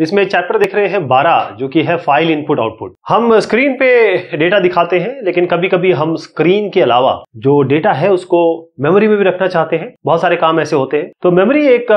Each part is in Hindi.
इसमें चैप्टर दिख रहे हैं बारह जो कि है फाइल इनपुट आउटपुट हम स्क्रीन पे डेटा दिखाते हैं लेकिन कभी कभी हम स्क्रीन के अलावा जो डेटा है उसको मेमोरी में भी रखना चाहते हैं बहुत सारे काम ऐसे होते हैं तो मेमोरी एक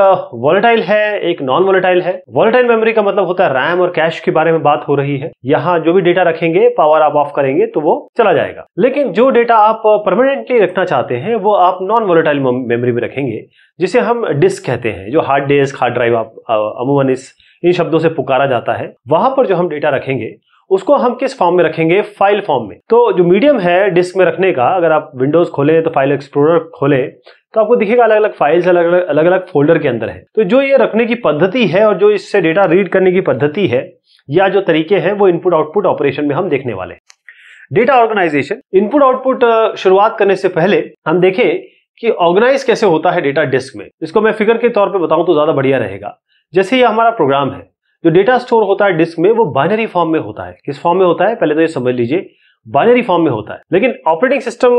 वॉलेटाइल है एक नॉन वॉलेटाइल है वॉलेटाइल मेमोरी का मतलब होता है रैम और कैश के बारे में बात हो रही है यहाँ जो भी डेटा रखेंगे पावर आप ऑफ करेंगे तो वो चला जाएगा लेकिन जो डेटा आप परमानेंटली रखना चाहते हैं वो आप नॉन वॉलेटाइल मेमोरी में रखेंगे जिसे हम डिस्क कहते हैं जो हार्ड डिस्क हार्ड ड्राइव आप अमूमन इस इन शब्दों से पुकारा जाता है वहां पर जो हम डेटा रखेंगे उसको हम किस फॉर्म में रखेंगे फाइल फॉर्म में तो जो मीडियम है डिस्क में रखने का अगर आप विंडोज खोले तो फाइल एक्सप्लोरर खोले तो आपको दिखेगा अलग अलग फाइल्स अलग अलग अलग अलग फोल्डर के अंदर है तो जो ये रखने की पद्धति है और जो इससे डेटा रीड करने की पद्धति है या जो तरीके हैं वो इनपुट आउटपुट ऑपरेशन में हम देखने वाले डेटा ऑर्गेनाइजेशन इनपुट आउटपुट शुरुआत करने से पहले हम देखें कि ऑर्गेनाइज कैसे होता है डेटा डिस्क में इसको मैं फिगर के तौर पर बताऊं तो ज्यादा बढ़िया रहेगा जैसे ये हमारा प्रोग्राम है जो डेटा स्टोर होता है डिस्क में वो बाइनरी फॉर्म में होता है किस फॉर्म में होता है पहले तो ये समझ लीजिए बाइनरी फॉर्म में होता है लेकिन ऑपरेटिंग सिस्टम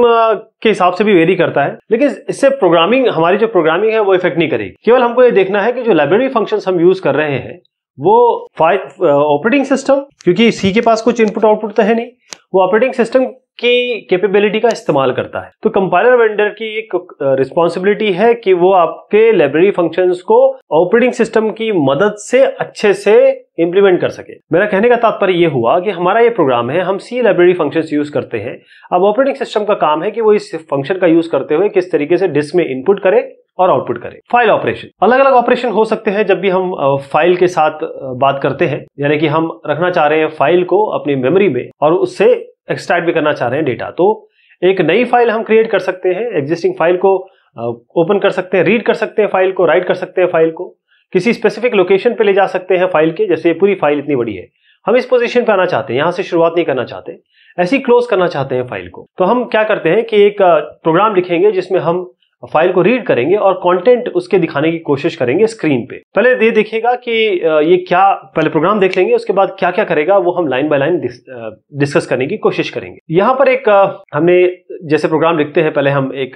के हिसाब से भी वेरी करता है लेकिन इससे प्रोग्रामिंग हमारी जो प्रोग्रामिंग है वो इफेक्ट नहीं करेगी केवल हमको ये देखना है कि जो लाइब्रेरी फंक्शन हम यूज कर रहे हैं वो ऑपरेटिंग सिस्टम क्योंकि सी के पास कुछ इनपुट आउटपुट तो है नहीं वो ऑपरेटिंग सिस्टम की कैपेबिलिटी का इस्तेमाल करता है तो कंपाइलर वेंडर की एक रिस्पॉन्सिबिलिटी है कि वो आपके लाइब्रेरी फंक्शंस को ऑपरेटिंग सिस्टम की मदद से अच्छे से इम्प्लीमेंट कर सके मेरा कहने का तात्पर्य यह हुआ कि हमारा ये प्रोग्राम है हम सी लाइब्रेरी फंक्शंस यूज करते हैं अब ऑपरेटिंग सिस्टम का काम है कि वो इस फंक्शन का यूज करते हुए किस तरीके से डिस्क में इनपुट करे और आउटपुट करें फाइल ऑपरेशन अलग अलग ऑपरेशन हो सकते हैं जब भी हम फाइल के साथ बात करते हैं यानी कि हम रखना चाह रहे हैं फाइल को अपनी मेमोरी में और उससे एक्सट्रैक्ट भी करना चाह रहे हैं डेटा तो एक नई फाइल हम क्रिएट कर सकते हैं एग्जिस्टिंग फाइल को ओपन कर सकते हैं रीड कर सकते हैं फाइल को राइट कर सकते हैं फाइल को किसी स्पेसिफिक लोकेशन पे ले जा सकते हैं फाइल के जैसे पूरी फाइल इतनी बड़ी है हम इस पोजीशन पे आना चाहते हैं यहां से शुरुआत नहीं करना चाहते ऐसी क्लोज करना चाहते हैं फाइल को तो हम क्या करते हैं कि एक प्रोग्राम लिखेंगे जिसमें हम फाइल को रीड करेंगे और कंटेंट उसके दिखाने की कोशिश करेंगे स्क्रीन पे पहले ये दे देखेगा कि ये क्या पहले प्रोग्राम देख लेंगे उसके बाद क्या क्या करेगा वो हम लाइन बाय लाइन डिस्कस करने की कोशिश करेंगे यहाँ पर एक हमने जैसे प्रोग्राम लिखते हैं पहले हम एक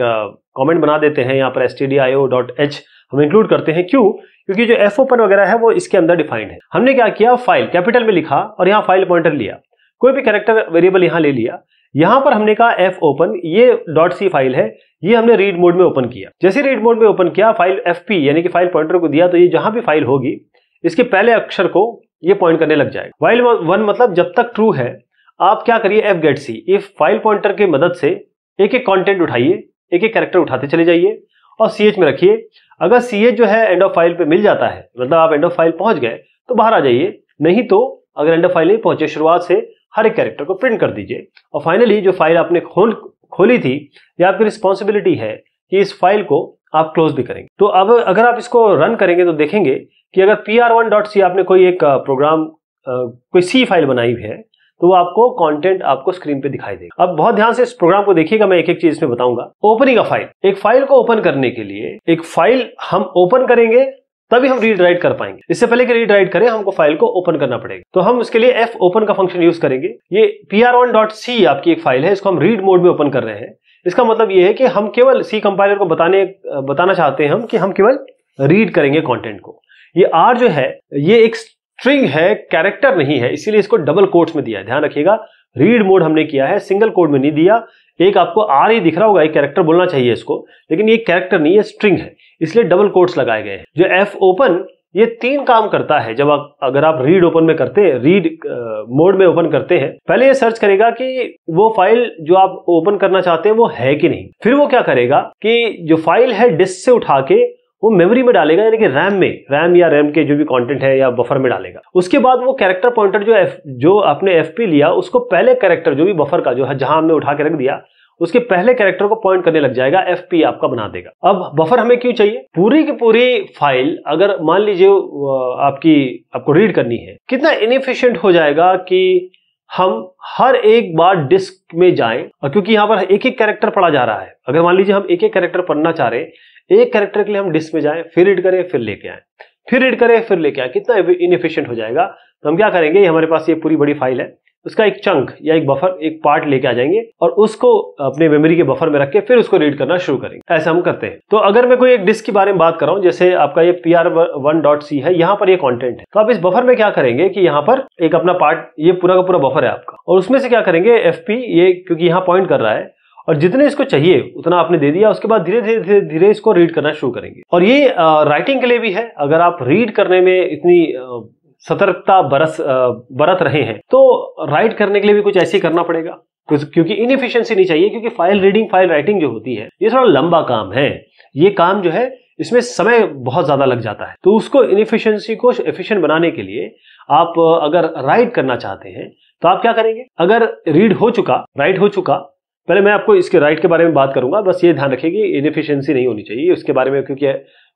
कमेंट बना देते हैं यहाँ पर एस हम इंक्लूड करते हैं क्यों क्योंकि जो एफ ओपन वगैरह है वो इसके अंदर डिफाइंड है हमने क्या किया फाइल कैपिटल में लिखा और यहाँ फाइल पॉइंटर लिया कोई भी कैरेक्टर वेरिएबल यहाँ ले लिया यहां पर हमने कहा एफ ओपन ये डॉट सी फाइल है ये हमने रीड मोड में ओपन किया जैसे रीड मोड में ओपन किया फाइल एफ यानी कि फाइल पॉइंटर को दिया तो ये जहां भी फाइल होगी इसके पहले अक्षर को ये पॉइंट करने लग जाएगा वाइल वन मतलब जब तक ट्रू है आप क्या करिए F get C if file pointer की मदद से एक एक कॉन्टेंट उठाइए एक एक कैरेक्टर उठाते चले जाइए और सी में रखिए अगर सी जो है एंड ऑफ फाइल पे मिल जाता है मतलब आप एंड ऑफ फाइल पहुंच गए तो बाहर आ जाइए नहीं तो अगर एंड ऑफ फाइल नहीं पहुंचे शुरुआत से हर एक कैरेक्टर को प्रिंट कर दीजिए और फाइनली जो फाइल आपने खोल खोली थी ये आपकी रिस्पॉन्सिबिलिटी है कि इस फाइल को आप क्लोज भी करेंगे तो अब अगर आप इसको रन करेंगे तो देखेंगे कि अगर P R one dot C आपने कोई एक प्रोग्राम कोई सी फाइल बनाई है तो वो आपको कंटेंट आपको स्क्रीन पे दिखाई देगा अब बहुत ध्यान से इस प्रोग्राम को देखिएगा मैं एक एक चीज इसमें बताऊंगा ओपनिंग अ फाइल एक फाइल को ओपन करने के लिए एक फाइल हम ओपन करेंगे तभी हम रीड राइट कर पाएंगे इससे पहले कि रीड राइट करें हमको फाइल को ओपन करना पड़ेगा तो हम इसके लिए एफ ओपन का फंक्शन यूज करेंगे ये पी आपकी एक फाइल है इसको हम रीड मोड में ओपन कर रहे हैं इसका मतलब ये है कि हम केवल सी कंपाइलर को बताने बताना चाहते हैं हम कि हम केवल रीड करेंगे कॉन्टेंट को ये आर जो है ये एक स्ट्रिंग है कैरेक्टर नहीं है इसीलिए इसको डबल कोट्स में दिया है ध्यान रखिएगा रीड मोड हमने किया है सिंगल कोड में नहीं दिया एक आपको आर ही दिख रहा होगा एक कैरेक्टर बोलना चाहिए इसको लेकिन ये कैरेक्टर नहीं है स्ट्रिंग है इसलिए डबल कोट्स लगाए गए हैं जो एफ ओपन ये तीन काम करता है जब आप अगर आप रीड ओपन में करते हैं रीड मोड में ओपन करते हैं पहले ये सर्च करेगा कि वो फाइल जो आप ओपन करना चाहते हैं वो है कि नहीं फिर वो क्या करेगा कि जो फाइल है डिस्क से उठा के वो मेमोरी में डालेगा यानी कि रैम में रैम या रैम के जो भी कंटेंट है या बफर में डालेगा उसके बाद वो कैरेक्टर पॉइंटर जो एफ जो आपने एफ लिया उसको पहले कैरेक्टर जो भी बफर का जो है हाँ, जहां हमने उठा के रख दिया उसके पहले कैरेक्टर को पॉइंट करने लग जाएगा एफ आपका बना देगा अब बफर हमें क्यों चाहिए पूरी की पूरी फाइल अगर मान लीजिए आपकी आपको रीड करनी है कितना इनिफिशियंट हो जाएगा कि हम हर एक बार डिस्क में जाएं और क्योंकि यहाँ पर एक एक कैरेक्टर पढ़ा जा रहा है अगर मान लीजिए हम एक एक कैरेक्टर पढ़ना चाह रहे हैं एक कैरेक्टर के लिए हम डिस्क में जाए फिर रीड करें फिर लेके आए फिर रीड करें फिर लेके आए कितना इनिफिशियंट हो जाएगा तो हम क्या करेंगे हमारे पास ये पूरी बड़ी फाइल है उसका एक चंक या एक बफर एक पार्ट लेके आ जाएंगे और उसको अपने मेमोरी के बफर में रख के फिर उसको रीड करना शुरू करेंगे ऐसा हम करते हैं तो अगर मैं कोई एक डिस्क के बारे में बात कर रहा हूँ जैसे आपका ये P R one dot C है यहाँ पर ये कंटेंट है तो आप इस बफर में क्या करेंगे कि यहाँ पर एक अपना पार्ट ये पूरा का पूरा बफर है आपका और उसमें से क्या करेंगे एफ पी ये क्योंकि यहाँ पॉइंट कर रहा है और जितने इसको चाहिए उतना आपने दे दिया उसके बाद धीरे धीरे धीरे धीरे इसको रीड करना शुरू करेंगे और ये राइटिंग के लिए भी है अगर आप रीड करने में इतनी सतर्कता बरस बरत रहे हैं तो राइट करने के लिए भी कुछ ऐसे ही करना पड़ेगा क्योंकि इनफिशियंसी नहीं चाहिए क्योंकि फाइल रीडिंग फाइल राइटिंग जो होती है ये थोड़ा लंबा काम है ये काम जो है इसमें समय बहुत ज्यादा लग जाता है तो उसको इनफिशियंसी को एफिशिएंट बनाने के लिए आप अगर राइट करना चाहते हैं तो आप क्या करेंगे अगर रीड हो चुका राइट हो चुका पहले मैं आपको इसके राइट के बारे में बात करूंगा बस ये ध्यान रखिए कि इनफिशियंसी नहीं होनी चाहिए उसके बारे में क्योंकि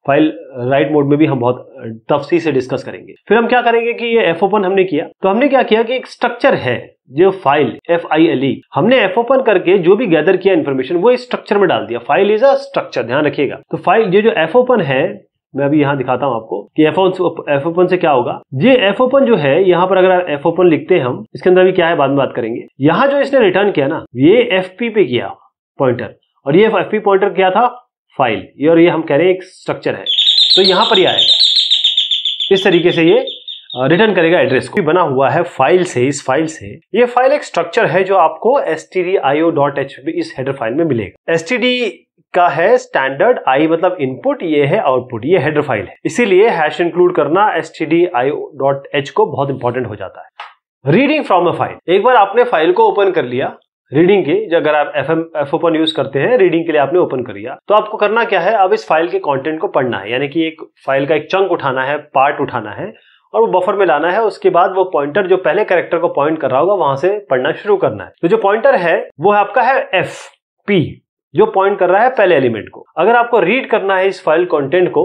फाइल राइट मोड में भी हम बहुत तफसी से डिस्कस करेंगे फिर हम क्या करेंगे कि ये एफ ओपन हमने किया तो हमने क्या किया कि एक स्ट्रक्चर है जो file F I L E हमने एफ ओपन करके जो भी गैदर किया इन्फॉर्मेशन वो इस स्ट्रक्चर में डाल दिया फाइल इज अ स्ट्रक्चर ध्यान रखिएगा तो फाइल ये जो एफ ओपन है मैं अभी यहाँ दिखाता हूँ आपको कि एफ एफ ओपन से क्या होगा ये एफ ओपन जो है यहाँ पर अगर एफ ओपन लिखते हैं हम इसके अंदर अभी क्या है बाद में बात करेंगे यहां जो इसने रिटर्न किया ना ये एफ पे किया पॉइंटर और ये एफ पॉइंटर क्या था फाइल ये और ये हम कह रहे हैं एक स्ट्रक्चर है तो यहाँ पर ही आएगा इस तरीके से ये रिटर्न करेगा एड्रेस को बना हुआ है फाइल से इस फाइल से ये फाइल एक स्ट्रक्चर है जो आपको एस इस हेडर फाइल में मिलेगा एस का है स्टैंडर्ड आई मतलब इनपुट ये है आउटपुट ये हेडर फाइल है इसीलिए हैश इंक्लूड करना एस डॉट एच को बहुत इंपॉर्टेंट हो जाता है रीडिंग फ्रॉम अ फाइल एक बार आपने फाइल को ओपन कर लिया रीडिंग के अगर आप F M F open use करते हैं रीडिंग के लिए आपने ओपन कर लिया तो आपको करना क्या है अब इस फाइल के कंटेंट को पढ़ना है यानी कि एक फाइल का एक चंक उठाना है पार्ट उठाना है और वो बफर में लाना है उसके बाद वो पॉइंटर जो पहले कैरेक्टर को पॉइंट कर रहा होगा वहां से पढ़ना शुरू करना है तो जो पॉइंटर है वो है आपका है एफ पी जो पॉइंट कर रहा है पहले एलिमेंट को अगर आपको रीड करना है इस फाइल कंटेंट को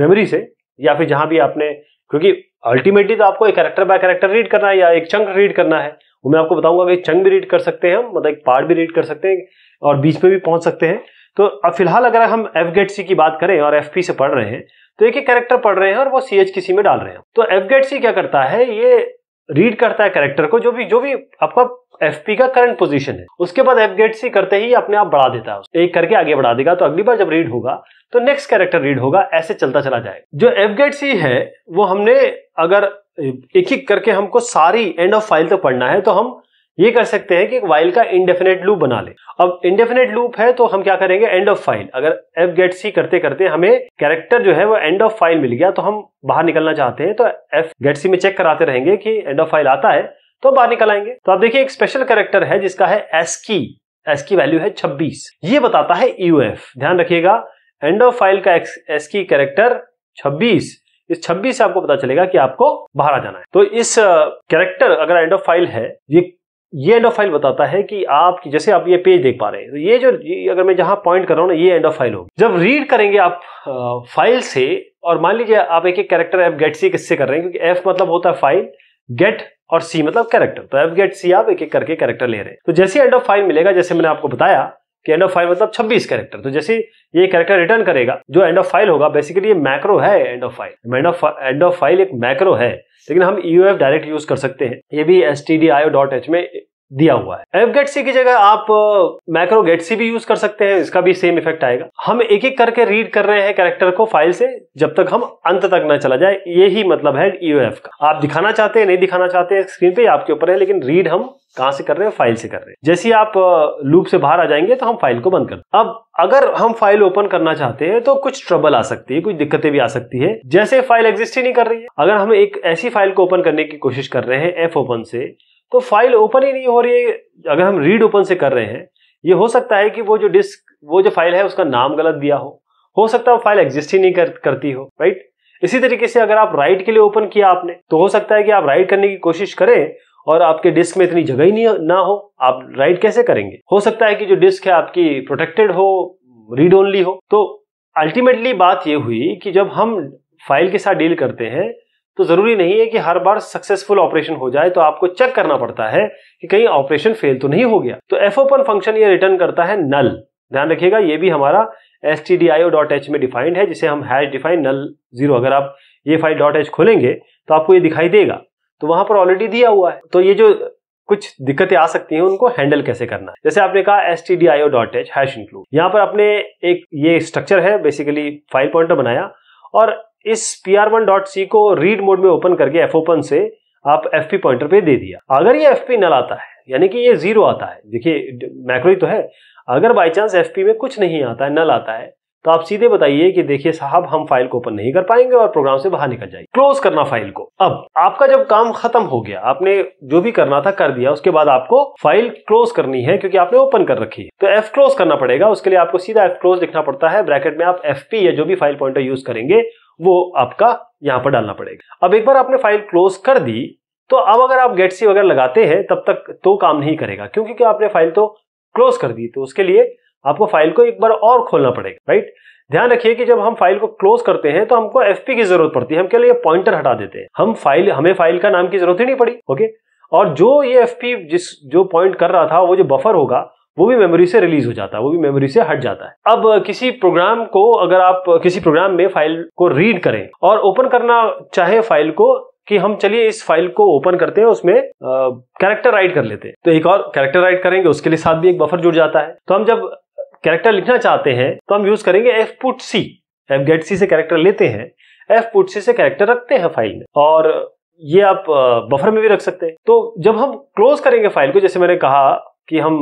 मेमोरी से या फिर जहां भी आपने क्योंकि अल्टीमेटली तो आपको एक करेक्टर बाय करेक्टर रीड करना है या एक चंक रीड करना है वो मैं आपको बताऊंगा कि चंक भी रीड कर सकते हैं हम मतलब एक पार्ट भी रीड कर सकते हैं और बीच में भी पहुंच सकते हैं तो अब फिलहाल अगर हम एफ गेट सी की बात करें और एफ पी से पढ़ रहे हैं तो एक एक करेक्टर पढ़ रहे हैं और वो सी एच सी में डाल रहे हैं तो एफ गेट सी क्या करता है ये रीड करता है करेक्टर को जो भी जो भी आपका एफ का करंट पोजीशन है उसके बाद एफ गेट सी करते ही अपने आप बढ़ा देता है एक करके आगे बढ़ा देगा तो अगली बार जब रीड होगा तो नेक्स्ट कैरेक्टर रीड होगा ऐसे चलता चला जाएगा जो एफ गेट सी है वो हमने अगर एक एक करके हमको सारी एंड ऑफ फाइल तक तो पढ़ना है तो हम ये कर सकते हैं कि एक वाइल का इंडेफिनेट लूप बना ले अब इंडेफिनेट लूप है तो हम क्या करेंगे एंड ऑफ फाइल अगर एफ गेट सी करते करते हमें कैरेक्टर जो है वो एंड ऑफ फाइल मिल गया तो हम बाहर निकलना चाहते हैं तो एफ गेट सी में चेक कराते रहेंगे कि एंड ऑफ फाइल आता है तो बाहर निकल आएंगे तो आप देखिए एक स्पेशल कैरेक्टर है जिसका है एस की एस की वैल्यू है 26 ये बताता है यूएफ e ध्यान रखिएगा एंड ऑफ फाइल का एस की कैरेक्टर 26 इस 26 से आपको पता चलेगा कि आपको बाहर आ जाना है तो इस कैरेक्टर अगर एंड ऑफ फाइल है ये ये एंड ऑफ फाइल बताता है कि आप जैसे आप ये पेज देख पा रहे हैं तो ये जो ये अगर मैं जहां पॉइंट कर रहा हूँ ना ये एंड ऑफ फाइल होगी जब रीड करेंगे आप फाइल से और मान लीजिए आप एक एक कैरेक्टर एफ गेट से किससे कर रहे हैं क्योंकि एफ मतलब होता है फाइल गेट और सी मतलब कैरेक्टर तो एफ गेट सी आप एक एक करके कैरेक्टर ले रहे हैं तो जैसे एंड ऑफ फाइल मिलेगा जैसे मैंने आपको बताया कि एंड ऑफ फाइव मतलब 26 कैरेक्टर तो जैसे ये कैरेक्टर रिटर्न करेगा जो एंड ऑफ फाइल होगा बेसिकली ये मैक्रो है end of file end of file एक मैक्रो है लेकिन हम ईओएफ डायरेक्ट यूज कर सकते हैं ये भी एस में दिया हुआ है एफ गेट सी की जगह आप मैक्रो सी भी यूज कर सकते हैं इसका भी सेम इफेक्ट आएगा हम एक एक करके रीड कर रहे हैं कैरेक्टर को फाइल से जब तक हम अंत तक ना चला जाए ये ही मतलब है एफ e का आप दिखाना चाहते हैं नहीं दिखाना चाहते हैं स्क्रीन पे आपके ऊपर है लेकिन रीड हम कहां से कर रहे हैं फाइल से कर रहे हैं जैसे आप लूप से बाहर आ जाएंगे तो हम फाइल को बंद कर अब अगर हम फाइल ओपन करना चाहते हैं तो कुछ ट्रबल आ सकती है कुछ दिक्कतें भी आ सकती है जैसे फाइल एग्जिस्ट ही नहीं कर रही है अगर हम एक ऐसी फाइल को ओपन करने की कोशिश कर रहे हैं एफ ओपन से तो फाइल ओपन ही नहीं हो रही है अगर हम रीड ओपन से कर रहे हैं ये हो सकता है कि वो जो डिस्क वो जो फाइल है उसका नाम गलत दिया हो हो सकता है फाइल एग्जिस्ट ही नहीं कर, करती हो राइट इसी तरीके से अगर आप राइट के लिए ओपन किया आपने तो हो सकता है कि आप राइट करने की कोशिश करें और आपके डिस्क में इतनी जगह ही नहीं ना हो आप राइट कैसे करेंगे हो सकता है कि जो डिस्क है आपकी प्रोटेक्टेड हो रीड ओनली हो तो अल्टीमेटली बात यह हुई कि जब हम फाइल के साथ डील करते हैं तो जरूरी नहीं है कि हर बार सक्सेसफुल ऑपरेशन हो जाए तो आपको चेक करना पड़ता है कि कहीं ऑपरेशन फेल तो नहीं हो गया तो एफ ओपन फंक्शन ये रिटर्न करता है नल ध्यान रखिएगा ये भी हमारा S T D I O dot H में डिफाइंड है जिसे हम हैश डिफाइन नल जीरो अगर आप ये फाइल डॉट एच खोलेंगे तो आपको ये दिखाई देगा तो वहां पर ऑलरेडी दिया हुआ है तो ये जो कुछ दिक्कतें आ सकती हैं उनको हैंडल कैसे करना है जैसे आपने कहा S T D I O dot H hash include यहाँ पर आपने एक ये स्ट्रक्चर है बेसिकली फाइल पॉइंटर बनाया और इस सी को रीड मोड में ओपन करके एफ ओपन से आप एफ पी पॉइंटर पे दे दिया अगर ये एफ पी नल आता है यानी कि ये जीरो आता है देखिए मैक्रो ही तो है अगर बाई चांस एफ पी में कुछ नहीं आता है नल आता है तो आप सीधे बताइए कि देखिए साहब हम फाइल को ओपन नहीं कर पाएंगे और प्रोग्राम से बाहर निकल जाएंगे क्लोज करना फाइल को अब आपका जब काम खत्म हो गया आपने जो भी करना था कर दिया उसके बाद आपको फाइल क्लोज करनी है क्योंकि आपने ओपन कर रखी है तो एफ क्लोज करना पड़ेगा उसके लिए आपको सीधा एफ क्लोज लिखना पड़ता है ब्रैकेट में आप एफ या जो भी फाइल पॉइंटर यूज करेंगे वो आपका यहाँ पर डालना पड़ेगा अब एक बार आपने फाइल क्लोज कर दी तो अब अगर आप गेट सी वगैरह लगाते हैं तब तक तो काम नहीं करेगा क्योंकि क्या आपने फाइल तो क्लोज कर दी तो उसके लिए आपको फाइल को एक बार और खोलना पड़ेगा राइट ध्यान रखिए कि जब हम फाइल को क्लोज करते हैं तो हमको एफ की जरूरत पड़ती है हम क्या पॉइंटर हटा देते हैं हम फाइल हमें फाइल का नाम की जरूरत ही नहीं पड़ी ओके और जो ये एफ जिस जो पॉइंट कर रहा था वो जो बफर होगा वो भी मेमोरी से रिलीज हो जाता है वो भी मेमोरी से हट जाता है अब किसी प्रोग्राम को अगर आप किसी प्रोग्राम में फाइल को रीड करें और ओपन करना चाहे फाइल को कि हम चलिए इस फाइल को ओपन करते हैं उसमें कैरेक्टर राइट कर लेते हैं तो एक और कैरेक्टर राइट करेंगे उसके लिए साथ भी एक बफर जुड़ जाता है तो हम जब कैरेक्टर लिखना चाहते हैं तो हम यूज करेंगे F put C F get C से कैरेक्टर लेते हैं एफ पुट सी से कैरेक्टर रखते हैं फाइल में और ये आप बफर में भी रख सकते हैं तो जब हम क्लोज करेंगे फाइल को जैसे मैंने कहा कि हम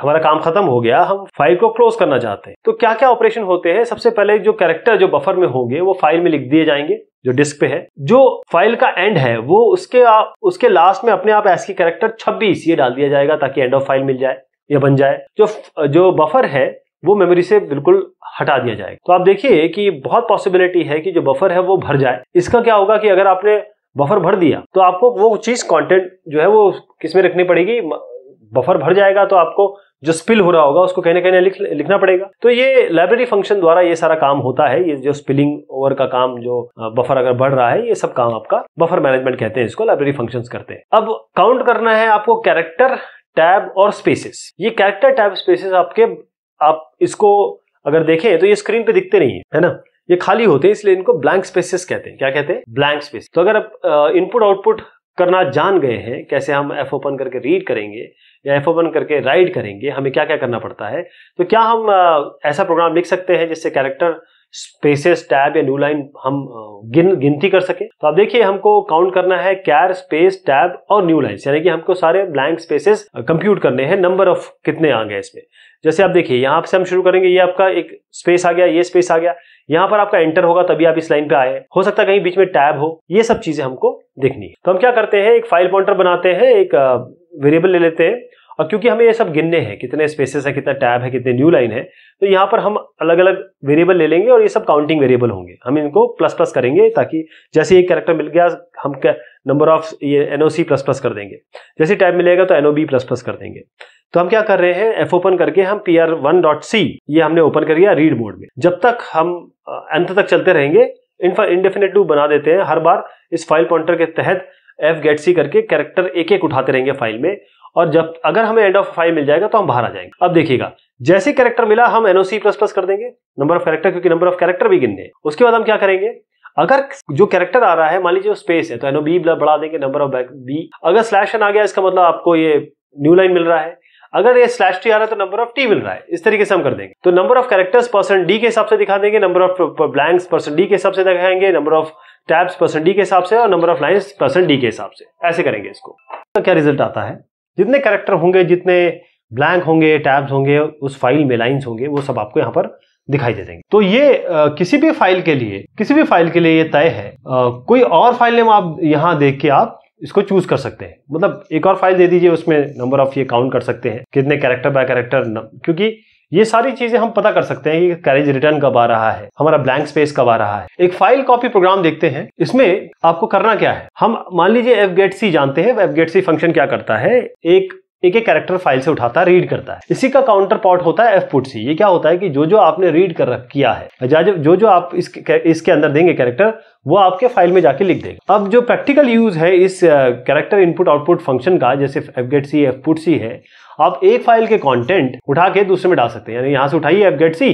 हमारा काम खत्म हो गया हम फाइल को क्लोज करना चाहते हैं तो क्या क्या ऑपरेशन होते हैं सबसे पहले जो कैरेक्टर जो बफर में होंगे वो फाइल में लिख दिए जाएंगे जो डिस्क पे है जो फाइल का एंड है वो उसके आ, उसके लास्ट में अपने आप ऐसे कैरेक्टर छब्बीस ये डाल दिया जाएगा ताकि एंड ऑफ फाइल मिल जाए या बन जाए जो जो बफर है वो मेमोरी से बिल्कुल हटा दिया जाएगा तो आप देखिए कि बहुत पॉसिबिलिटी है कि जो बफर है वो भर जाए इसका क्या होगा कि अगर आपने बफर भर दिया तो आपको वो चीज कंटेंट जो है वो किसमें रखनी पड़ेगी बफर भर जाएगा तो आपको जो स्पिल हो रहा होगा उसको कहने कहने लिख लिखना पड़ेगा तो ये लाइब्रेरी फंक्शन द्वारा ये सारा काम होता है ये जो स्पिलिंग ओवर का काम जो बफर अगर बढ़ रहा है ये सब काम आपका बफर मैनेजमेंट कहते हैं इसको लाइब्रेरी फंक्शन करते हैं अब काउंट करना है आपको कैरेक्टर टैब और स्पेसेस ये कैरेक्टर टैब स्पेसेस आपके आप इसको अगर देखें तो ये स्क्रीन पे दिखते नहीं है है ना ये खाली होते हैं इसलिए इनको ब्लैंक स्पेसेस कहते हैं क्या कहते हैं ब्लैंक स्पेस तो अगर आप इनपुट आउटपुट करना जान गए हैं कैसे हम एफ ओपन करके रीड करेंगे या एफ ओपन करके राइड करेंगे हमें क्या क्या करना पड़ता है तो क्या हम ऐसा प्रोग्राम लिख सकते हैं जिससे कैरेक्टर स्पेसेस टैब या न्यू लाइन हम गिन गिनती कर सके तो आप देखिए हमको काउंट करना है कैर स्पेस टैब और न्यू लाइन यानी कि हमको सारे ब्लैंक स्पेसेस कंप्यूट करने हैं नंबर ऑफ कितने आ गए इसमें जैसे आप देखिए यहां से हम शुरू करेंगे ये आपका एक स्पेस आ गया ये स्पेस आ गया यहाँ पर आपका एंटर होगा तभी आप इस लाइन पे आए हो सकता है कहीं बीच में टैब हो ये सब चीजें हमको देखनी है तो हम क्या करते हैं एक फाइल पॉइंटर बनाते हैं एक वेरिएबल ले लेते हैं और क्योंकि हमें ये सब गिनने हैं कितने स्पेसेस है कितना टैब है कितने न्यू लाइन है तो यहाँ पर हम अलग अलग वेरिएबल ले लेंगे और ये सब काउंटिंग वेरिएबल होंगे हम इनको प्लस प्लस करेंगे ताकि जैसे एक कैरेक्टर मिल गया हम नंबर ऑफ ये एन प्लस प्लस कर देंगे जैसे टाइप मिलेगा तो एन प्लस प्लस कर देंगे तो हम क्या कर रहे हैं एफ ओपन करके हम P R one dot C ये हमने ओपन कर लिया रीड मोड में जब तक हम अंत तक चलते रहेंगे इनडेफिनेट लूप बना देते हैं हर बार इस फाइल पॉइंटर के तहत एफ गेट सी करके कैरेक्टर एक एक उठाते रहेंगे फाइल में और जब अगर हमें एंड ऑफ फाइल मिल जाएगा तो हम बाहर आ जाएंगे अब देखिएगा जैसे कैरेक्टर मिला हम एनओसी प्लस प्लस कर देंगे नंबर ऑफ कैरेक्टर क्योंकि नंबर ऑफ कैरेक्टर भी गिनने उसके बाद हम क्या करेंगे अगर जो कैरेक्टर आ रहा है मान लीजिए वो स्पेस है तो एनो बी बढ़ा देंगे नंबर ऑफ बैक बी अगर स्लैशन आ गया इसका मतलब आपको ये न्यू लाइन मिल रहा है अगर ये स्लैश टी आ रहा है तो नंबर ऑफ टी मिल रहा है इस तरीके से हम कर देंगे तो number of characters percent D के हिसाब से दिखा देंगे number of blanks percent D के हिसाब से दिखाएंगे number of tabs percent D के हिसाब से और number of line percent D के हिसाब से ऐसे करेंगे इसको तो क्या रिजल्ट आता है जितने कैरेक्टर होंगे जितने ब्लैंक होंगे टैब्स होंगे उस फाइल में लाइन्स होंगे वो सब आपको यहाँ पर दिखाई दे देंगे तो ये आ, किसी भी फाइल के लिए किसी भी फाइल के लिए ये तय है आ, कोई और फाइल नेम आप यहाँ देख के आप इसको चूज कर सकते हैं मतलब एक और फाइल दे दीजिए उसमें नंबर ऑफ ये काउंट कर सकते हैं कितने कैरेक्टर बाय कैरेक्टर क्योंकि ये सारी चीजें हम पता कर सकते हैं कि कैरेज रिटर्न कब आ रहा है हमारा ब्लैंक स्पेस कब आ रहा है एक फाइल कॉपी प्रोग्राम देखते हैं इसमें आपको करना क्या है हम मान लीजिए एफ गेट सी जानते हैं एफ गेट सी फंक्शन क्या करता है एक एक एक कैरेक्टर फाइल से उठाता है रीड करता है इसी का काउंटर पार्ट होता है एफ पुट सी ये क्या होता है कि जो जो आपने रीड कर रख किया है जो जो आप इसके इसके अंदर देंगे कैरेक्टर वो आपके फाइल में जाके लिख देगा अब जो प्रैक्टिकल यूज है इस कैरेक्टर इनपुट आउटपुट फंक्शन का जैसे F get C F put C है आप एक फाइल के कॉन्टेंट उठा के दूसरे में डाल सकते हैं यानी यहाँ से उठाइए एफ गेट सी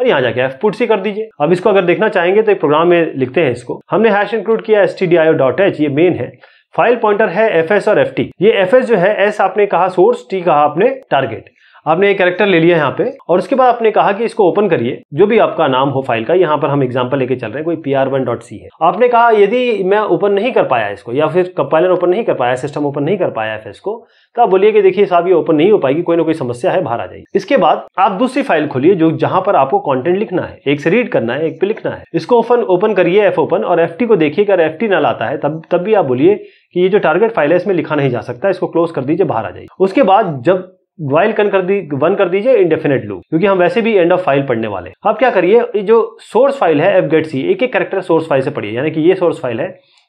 और यहाँ जाके एफ पुट सी कर दीजिए अब इसको अगर देखना चाहेंगे तो एक प्रोग्राम में लिखते हैं इसको हमने हैश इंक्लूड किया एस ये मेन है फाइल पॉइंटर है एफ और एफ ये एफ जो है एस आपने कहा सोर्स टी कहा आपने टारगेट आपने एक कैरेक्टर ले लिया यहाँ पे और उसके बाद आपने कहा कि इसको ओपन करिए जो भी आपका नाम हो फाइल का यहाँ पर हम एग्जाम्पल लेके चल रहे हैं कोई P R one dot C है आपने कहा यदि मैं ओपन नहीं कर पाया इसको या फिर कंपाइलर ओपन नहीं कर पाया सिस्टम ओपन नहीं कर पाया फिर इसको तो आप बोलिए कि देखिए साहब ये ओपन नहीं हो पाएगी कोई ना कोई समस्या है बाहर आ जाएगी इसके बाद आप दूसरी फाइल खोलिए जो जहां पर आपको कॉन्टेंट लिखना है एक से रीड करना है एक पे लिखना है इसको ओपन ओपन करिए एफ ओपन और एफ को देखिए अगर एफ ना लाता है तब तब भी आप बोलिए कि ये जो टारगेट फाइल है इसमें लिखा नहीं जा सकता इसको क्लोज कर दीजिए बाहर आ जाइए उसके बाद जब वाइल कन कर दी वन कर दीजिए इंडेफिनेट लूप क्योंकि हम वैसे भी एंड ऑफ फाइल पढ़ने वाले हैं अब क्या करिए जो सोर्स फाइल है एफ गेट सी एक एक करेक्टर सोर्स फाइल से पढ़िए यानी कि ये सोर्स फाइल है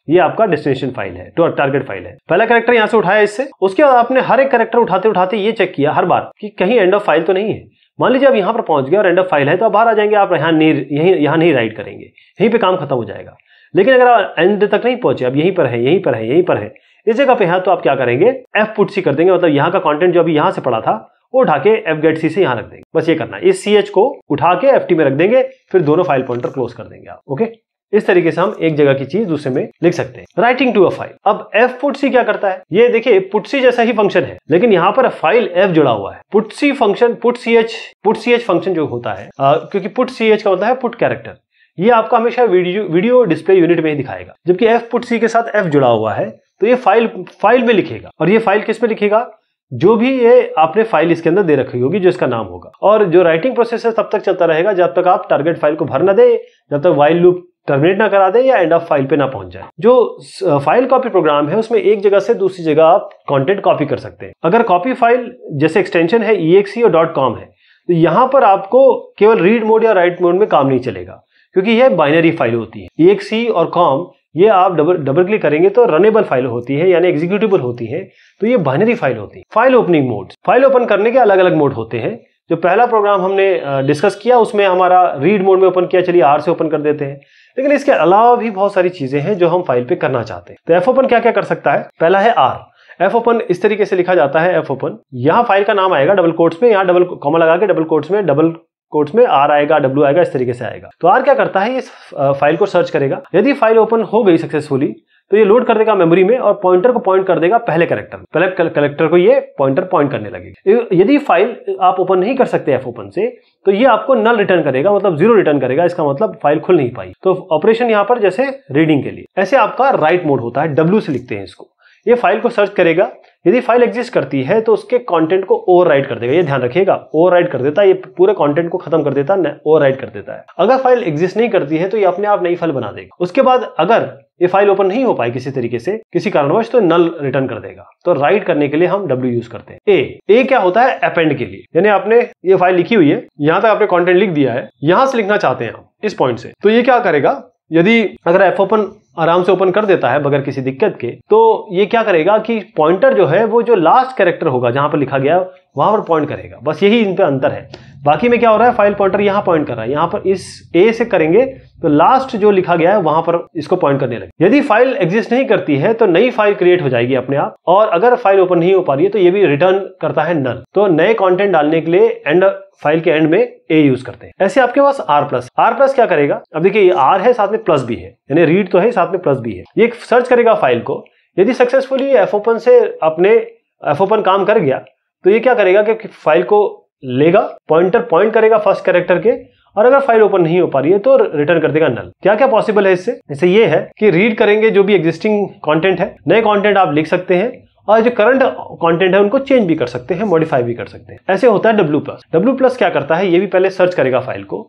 ये आपका डेस्टिनेशन फाइल है टारगेट तो फाइल है पहला करेक्टर यहाँ से उठाया इससे उसके बाद आपने हर एक करेक्टर उठाते उठाते ये चेक किया हर बार कि कहीं एंड ऑफ फाइल तो नहीं है मान लीजिए आप यहाँ पर पहुंच गए और एंड ऑफ फाइल है तो आप बाहर आ जाएंगे आप यहाँ नहीं यहीं यहाँ नहीं राइट करेंगे यहीं पर काम खत्म हो जाएगा लेकिन अगर आप एंड तक नहीं पहुंचे अब यहीं पर है यहीं पर है यहीं पर है इस जगह पे है हाँ, तो आप क्या करेंगे एफ पुट सी कर देंगे मतलब यहाँ का कॉन्टेंट जो अभी यहाँ से पड़ा था वो उठा के एफ गेट सी से यहाँ रख देंगे बस ये करना है इस सी एच को उठा के एफ टी में रख देंगे फिर दोनों फाइल पॉइंटर क्लोज कर देंगे आप ओके इस तरीके से हम एक जगह की चीज दूसरे में लिख सकते हैं राइटिंग टू अ फाइल अब एफ पुटसी क्या करता है ये देखिए पुटसी जैसा ही फंक्शन है लेकिन यहाँ पर फाइल एफ जुड़ा हुआ है put C function put C H put C H function जो होता है आ, क्योंकि पुट सी एच का होता मतलब है पुट कैरेक्टर ये आपका हमेशा वीडियो वीडियो डिस्प्ले यूनिट में ही दिखाएगा जबकि एफ पुट सी के साथ एफ जुड़ा हुआ है तो ये फाइल फाइल में लिखेगा और ये फाइल किस में लिखेगा जो भी ये आपने फाइल इसके अंदर दे रखी होगी जो इसका नाम होगा और जो राइटिंग प्रोसेस है तब तक चलता रहेगा जब तक आप टारगेट फाइल को भर ना दे जब तक वाइल लूप टर्मिनेट ना करा दे या एंड ऑफ फाइल पे ना पहुंच जाए जो फाइल कॉपी प्रोग्राम है उसमें एक जगह से दूसरी जगह आप कॉन्टेंट कॉपी कर सकते हैं अगर कॉपी फाइल जैसे एक्सटेंशन है ई और डॉट कॉम है तो यहाँ पर आपको केवल रीड मोड या राइट मोड में काम नहीं चलेगा क्योंकि यह बाइनरी फाइल होती है ई और कॉम ये आप डबल डबल क्लिक करेंगे तो रनेबल फाइल होती है यानी एग्जीक्यूटिबल होती है तो ये बाइनरी फाइल होती है file opening mode file open करने के अलग अलग मोड होते हैं जो पहला प्रोग्राम हमने डिस्कस किया उसमें हमारा रीड मोड में ओपन किया चलिए आर से ओपन कर देते हैं लेकिन इसके अलावा भी बहुत सारी चीजें हैं जो हम फाइल पे करना चाहते हैं तो एफ ओपन क्या क्या कर सकता है पहला है आर एफ ओपन इस तरीके से लिखा जाता है एफ ओपन यहाँ फाइल का नाम आएगा डबल कोर्ट्स में यहाँ डबल कॉमा लगा के डबल कोर्ट्स में डबल कोर्ट्स में आर आएगा डब्ल्यू आएगा इस तरीके से आएगा तो आर क्या करता है इस फाइल को सर्च करेगा यदि फाइल ओपन हो गई सक्सेसफुली तो ये लोड कर देगा मेमोरी में और पॉइंटर को पॉइंट कर देगा पहले कलेक्टर पहले कलेक्टर को ये पॉइंटर पॉइंट करने लगेगी यदि फाइल आप ओपन नहीं कर सकते एफ ओपन से तो ये आपको नल रिटर्न करेगा मतलब जीरो रिटर्न करेगा इसका मतलब फाइल खुल नहीं पाई तो ऑपरेशन यहाँ पर जैसे रीडिंग के लिए ऐसे आपका राइट मोड होता है डब्ल्यू से लिखते हैं इसको ये फाइल को सर्च करेगा यदि फाइल एग्जिस्ट करती है तो उसके कंटेंट को ओवर कर देगा ये ध्यान रखिएगा ओवर कर देता है ये पूरे कंटेंट को खत्म कर देता है ओवर कर देता है अगर फाइल एग्जिस्ट नहीं करती है तो ये अपने आप नई फाइल बना देगा उसके बाद अगर ये फाइल ओपन नहीं हो पाई किसी तरीके से किसी कारणवश तो नल रिटर्न कर देगा तो राइट करने के लिए हम डब्ल्यू यूज करते हैं ए ए क्या होता है अपेंड के लिए यानी आपने ये फाइल लिखी हुई है यहाँ तक आपने कॉन्टेंट लिख दिया है यहाँ से लिखना चाहते हैं हम इस पॉइंट से तो ये क्या करेगा यदि अगर एफ ओपन आराम से ओपन कर देता है बगैर किसी दिक्कत के तो ये क्या करेगा कि पॉइंटर जो है वो जो लास्ट कैरेक्टर होगा जहां पर लिखा गया वहां पर पॉइंट करेगा बस यही इन पर अंतर है बाकी में क्या हो रहा है फाइल पॉइंटर यहाँ पॉइंट कर रहा है यहाँ पर इस ए से करेंगे तो लास्ट जो लिखा गया है वहां पर इसको पॉइंट करने लगे यदि फाइल एग्जिस्ट नहीं करती है तो नई फाइल क्रिएट हो जाएगी अपने आप और अगर फाइल ओपन नहीं हो पा रही है तो ये भी रिटर्न करता है नल तो नए कॉन्टेंट डालने के लिए एंड फाइल के एंड में ए यूज करते हैं ऐसे आपके पास आर प्लस आर प्लस क्या करेगा अब देखिए ये आर है साथ में प्लस भी है यानी रीड तो है साथ में प्लस भी है ये सर्च करेगा फाइल को यदि सक्सेसफुली एफ ओपन से अपने एफ ओपन काम कर गया तो ये क्या करेगा कि फाइल को लेगा पॉइंटर पॉइंट करेगा फर्स्ट कैरेक्टर के और अगर फाइल ओपन नहीं हो पा रही है तो रिटर्न कर देगा नल क्या क्या पॉसिबल है इससे इससे ये है कि रीड करेंगे जो भी एग्जिस्टिंग कॉन्टेंट है नए कॉन्टेंट आप लिख सकते हैं और जो करंट कंटेंट है उनको चेंज भी कर सकते हैं मॉडिफाई भी कर सकते हैं ऐसे होता है डब्ल्यू प्लस डब्ल्यू प्लस क्या करता है ये भी पहले सर्च करेगा फाइल को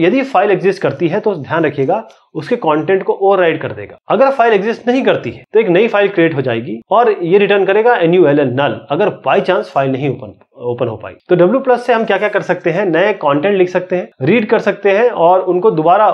यदि फाइल एग्जिस्ट करती है तो ध्यान रखिएगा उसके कंटेंट को ओवर कर देगा अगर फाइल एग्जिस्ट नहीं करती है तो एक नई फाइल क्रिएट हो जाएगी और ये रिटर्न करेगा N U L N null अगर बाई चांस फाइल नहीं ओपन ओपन हो पाई तो डब्ल्यू प्लस से हम क्या क्या कर सकते हैं नए कंटेंट लिख सकते हैं रीड कर सकते हैं और उनको दोबारा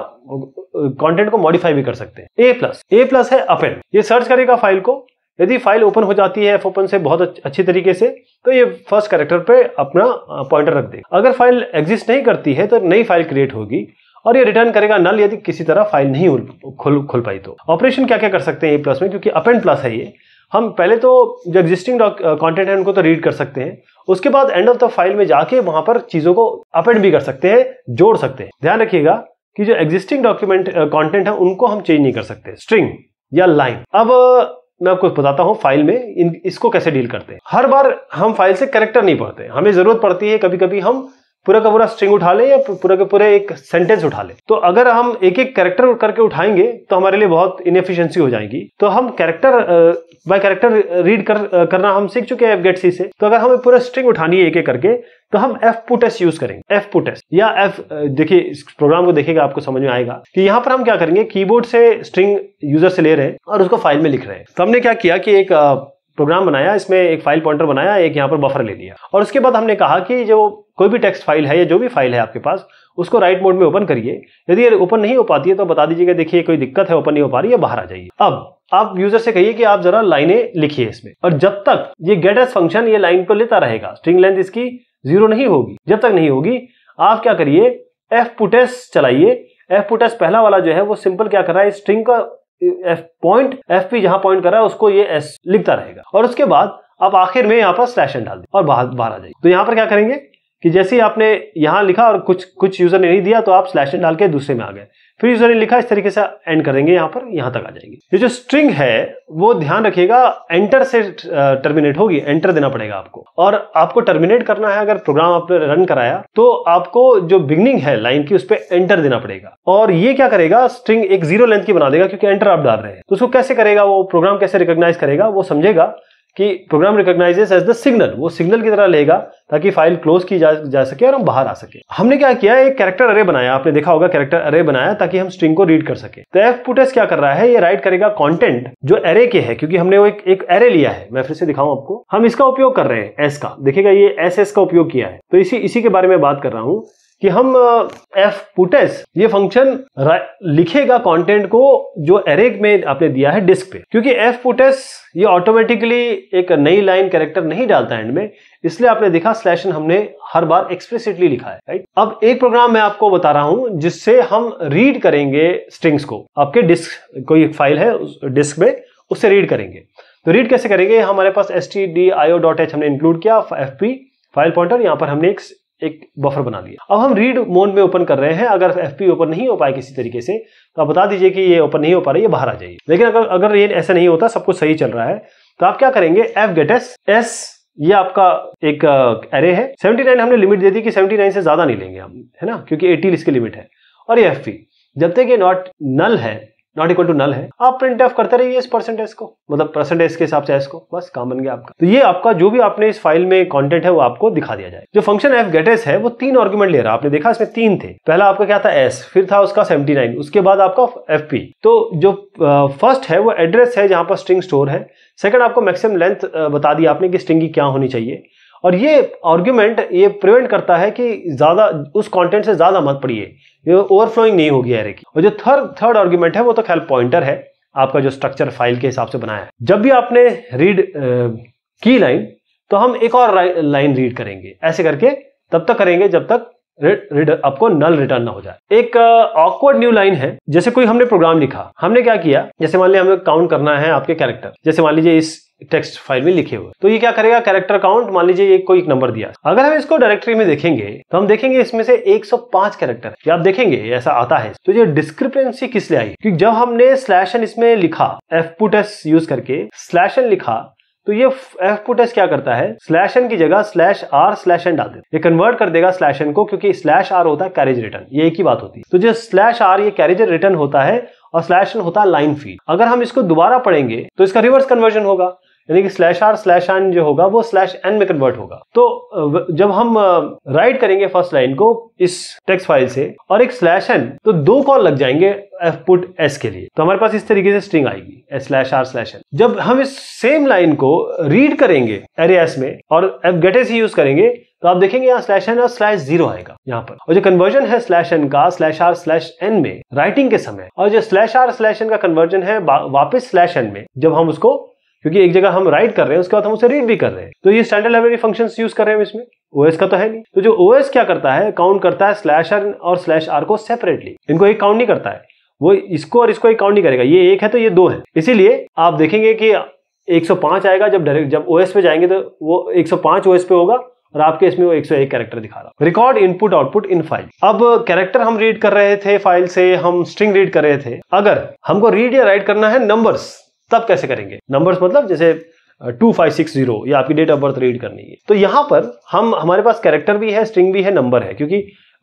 कंटेंट को मॉडिफाई भी कर सकते हैं ए प्लस ए प्लस है अपेंड ये सर्च करेगा फाइल को यदि फाइल ओपन हो जाती है एफ ओपन से बहुत अच्छी तरीके से तो ये फर्स्ट करेक्टर पे अपना पॉइंटर रख देगा अगर फाइल एग्जिस्ट नहीं करती है तो नई फाइल क्रिएट होगी और ये रिटर्न करेगा नल यदि किसी तरह फाइल नहीं खुल खुल पाई तो ऑपरेशन क्या क्या कर सकते हैं ए प्लस में क्योंकि अपेंड प्लस है ये हम पहले तो जो एग्जिस्टिंग कॉन्टेंट है उनको तो रीड कर सकते हैं उसके बाद एंड ऑफ द फाइल में जाके वहां पर चीजों को अपेंड भी कर सकते हैं जोड़ सकते हैं ध्यान रखिएगा कि जो एग्जिस्टिंग डॉक्यूमेंट कॉन्टेंट है उनको हम चेंज नहीं कर सकते स्ट्रिंग या लाइन अब मैं आपको बताता हूँ फाइल में इन इसको कैसे डील करते हैं हर बार हम फाइल से करेक्टर नहीं पढ़ते हमें जरूरत पड़ती है कभी कभी हम पूरा का पूरा स्ट्रिंग उठा लें या पूरा के पूरे एक सेंटेंस उठा लें तो अगर हम एक एक कैरेक्टर करके उठाएंगे तो हमारे लिए बहुत इनएफिशिएंसी हो जाएगी तो हम कैरेक्टर बाय कैरेक्टर रीड कर, करना हम सीख चुके हैं एफ गेट सी से तो अगर हमें पूरा स्ट्रिंग उठानी है एक एक करके तो हम एफ पुटस यूज करेंगे एफ पुटस या एफ देखिए इस प्रोग्राम को देखेगा आपको समझ में आएगा कि यहाँ पर हम क्या करेंगे कीबोर्ड से स्ट्रिंग यूजर से ले रहे हैं और उसको फाइल में लिख रहे हैं तो हमने क्या किया कि एक प्रोग्राम बनाया इसमें एक फाइल पॉइंटर बनाया एक यहाँ पर बफर ले लिया और उसके बाद हमने कहा कि जो कोई भी टेक्स्ट फाइल है या जो भी फाइल है आपके पास उसको राइट मोड में ओपन करिए यदि ओपन नहीं हो पाती है तो बता दीजिएगा देखिए कोई दिक्कत है ओपन नहीं हो पा रही है बाहर आ जाइए अब आप यूजर से कहिए कि आप जरा लाइनें लिखिए इसमें और जब तक ये गेट एस फंक्शन ये लाइन को लेता रहेगा स्ट्रिंग लेंथ इसकी जीरो नहीं होगी जब तक नहीं होगी आप क्या करिए एफ पुटेस चलाइए एफ पुटेस पहला वाला जो है वो सिंपल क्या कर रहा है स्ट्रिंग का एफ पॉइंट एफ पी जहां पॉइंट कर रहा है उसको ये एस लिखता रहेगा और उसके बाद आप आखिर में यहाँ पर स्लैश डाल दें और बाहर बाहर आ जाइए तो यहाँ पर क्या करेंगे कि जैसे ही आपने यहां लिखा और कुछ कुछ यूजर ने नहीं दिया तो आप स्लैशन डाल के दूसरे में आ गए फिर यूजर ने लिखा इस तरीके से एंड कर देंगे यहाँ पर यहाँ तक आ जाएगी ये जो स्ट्रिंग है वो ध्यान रखिएगा एंटर से टर्मिनेट होगी एंटर देना पड़ेगा आपको और आपको टर्मिनेट करना है अगर प्रोग्राम आपने रन कराया तो आपको जो बिगनिंग है लाइन की उस पर एंटर देना पड़ेगा और ये क्या करेगा स्ट्रिंग एक जीरो लेंथ की बना देगा क्योंकि एंटर आप डाल रहे हैं तो उसको कैसे करेगा वो प्रोग्राम कैसे रिकोगनाइज करेगा वो समझेगा कि program recognises as the signal वो सिग्नल की तरह लेगा ताकि फाइल क्लोज की जा, जा सके और हम बाहर आ सके हमने क्या किया एक कैरेक्टर अरे बनाया आपने देखा होगा कैरेक्टर अरे बनाया ताकि हम स्ट्रिंग को रीड कर सके तो एफ पुटेस क्या कर रहा है ये राइट करेगा कंटेंट जो अरे के है क्योंकि हमने वो एक, एक अरे लिया है मैं फिर से दिखाऊं आपको हम इसका उपयोग कर रहे हैं एस का देखेगा ये एस एस का उपयोग किया है तो इसी इसी के बारे में बात कर रहा हूँ कि हम एफ पुटेस ये फंक्शन लिखेगा कंटेंट को जो एरे में आपने दिया है डिस्क पे क्योंकि एफ पुटेस ये ऑटोमेटिकली एक नई लाइन कैरेक्टर नहीं डालता एंड में इसलिए आपने देखा स्लैशन हमने हर बार एक्सप्लिसिटली लिखा है राइट अब एक प्रोग्राम मैं आपको बता रहा हूं जिससे हम रीड करेंगे स्ट्रिंग्स को आपके डिस्क कोई एक फाइल है डिस्क में उससे रीड करेंगे तो रीड कैसे करेंगे हमारे पास S T D IO dot H हमने इंक्लूड किया एफ पी फाइल पॉइंटर यहाँ पर हमने एक एक बफर बना लिया अब हम रीड मोड में ओपन कर रहे हैं अगर एफ ओपन नहीं हो पाए किसी तरीके से तो आप बता दीजिए कि ये ओपन नहीं हो पा रहा है ये बाहर आ जाइए लेकिन अगर अगर ये ऐसा नहीं होता सब कुछ सही चल रहा है तो आप क्या करेंगे एफ गेट एस एस ये आपका एक एरे uh, है 79 हमने लिमिट दे दी कि 79 से ज्यादा नहीं लेंगे हम है ना क्योंकि 80 इसकी लिमिट है और ये एफ जब तक ये नॉट नल है नॉट इक्वल टू नल है आप प्रिंट ऑफ करते रहिए इस परसेंटेज को मतलब परसेंटेज के हिसाब से एस को बस काम बन गया आपका तो ये आपका जो भी आपने इस फाइल में कॉन्टेंट है वो आपको दिखा दिया जाए जो फंक्शन एफ गेटेस है वो तीन आर्ग्यूमेंट ले रहा आपने देखा इसमें तीन थे पहला आपका क्या था एस फिर था उसका सेवेंटी नाइन उसके बाद आपका एफ पी तो जो फर्स्ट है वो एड्रेस है जहां पर स्ट्रिंग स्टोर है सेकंड आपको मैक्सिमम लेंथ बता दी आपने कि स्ट्रिंग की क्या होनी चाहिए और ये आर्ग्यूमेंट ये प्रिवेंट करता है कि ज़्यादा उस कंटेंट से ज़्यादा मत पढ़िए ये ओवरफ्लोइंग नहीं होगी एरे की और जो थर्ड थर्ड आर्ग्यूमेंट है वो तो खैर पॉइंटर है आपका जो स्ट्रक्चर फाइल के हिसाब से बनाया है जब भी आपने रीड की लाइन तो हम एक और लाइन रीड करेंगे ऐसे करके तब तक करेंगे जब तक आपको नल रिटर्न ना हो जाए एक ऑकवर्ड न्यू लाइन है जैसे कोई हमने प्रोग्राम लिखा हमने क्या किया जैसे मान लिया हमें काउंट करना है आपके कैरेक्टर जैसे मान लीजिए इस टेक्स्ट फाइल में लिखे हुए तो ये क्या करेगा कैरेक्टर काउंट मान लीजिए कोई एक नंबर दिया अगर हम इसको डायरेक्टरी में देखेंगे तो हम देखेंगे इसमें से 105 कैरेक्टर ये आप देखेंगे ऐसा आता है तो ये डिस्क्रिपेंसी किस लिए आई क्योंकि जब हमने स्लैशन इसमें लिखा एफ पुट एस यूज करके स्लैशन लिखा तो ये एफ पुटेस क्या करता है स्लैश एन की जगह स्लैश आर स्लैश एन डाल देता ये कन्वर्ट कर देगा स्लैश एन को क्योंकि स्लैश आर होता है कैरेज रिटर्न ये एक ही बात होती है तो जो स्लैश आर ये कैरेज रिटर्न होता है और स्लैश एन होता है लाइन फीड अगर हम इसको दोबारा पढ़ेंगे तो इसका रिवर्स कन्वर्जन होगा यानी कि स्लैश आर स्लैश एन जो होगा वो स्लैश एन में कन्वर्ट होगा तो जब हम राइट करेंगे फर्स्ट लाइन को इस टेक्स्ट फाइल से और एक स्लैश एन तो दो कॉल लग जाएंगे एफ पुट एस के लिए तो हमारे पास इस तरीके से स्ट्रिंग आएगी स्लैश आर स्लैश एन जब हम इस सेम लाइन को रीड करेंगे एरे एस में और एफ गेट एस यूज करेंगे तो आप देखेंगे यहाँ स्लैश एन और स्लैश जीरो आएगा यहाँ पर और जो कन्वर्जन है स्लैश एन का स्लैश आर स्लैश एन में राइटिंग के समय और जो स्लैश आर स्लैश एन का कन्वर्जन है वापस स्लैश एन में जब हम उसको क्योंकि एक जगह हम राइट कर रहे हैं उसके बाद हम उसे रीड भी कर रहे हैं तो ये स्टैंडर्ड लाइब्रेरी फंक्शन यूज कर रहे हैं इसमें ओएस का तो है नहीं तो जो ओएस क्या करता है काउंट करता है स्लैश आर और स्लैश आर को सेपरेटली इनको एक काउंट नहीं करता है वो इसको और इसको एक काउंट नहीं करेगा ये एक है तो ये दो है इसीलिए आप देखेंगे कि 105 आएगा जब डायरेक्ट जब ओएस पे जाएंगे तो वो 105 ओएस पे होगा और आपके इसमें वो 101 कैरेक्टर दिखा रहा है record input output in file अब कैरेक्टर हम रीड कर रहे थे फाइल से हम स्ट्रिंग रीड कर रहे थे अगर हमको रीड या राइट करना है नंबर्स तब कैसे करेंगे नंबर्स मतलब जैसे टू फाइव सिक्स जीरो आपकी डेट ऑफ बर्थ रीड करनी है तो यहाँ पर हम हमारे पास कैरेक्टर भी है स्ट्रिंग भी है नंबर है क्योंकि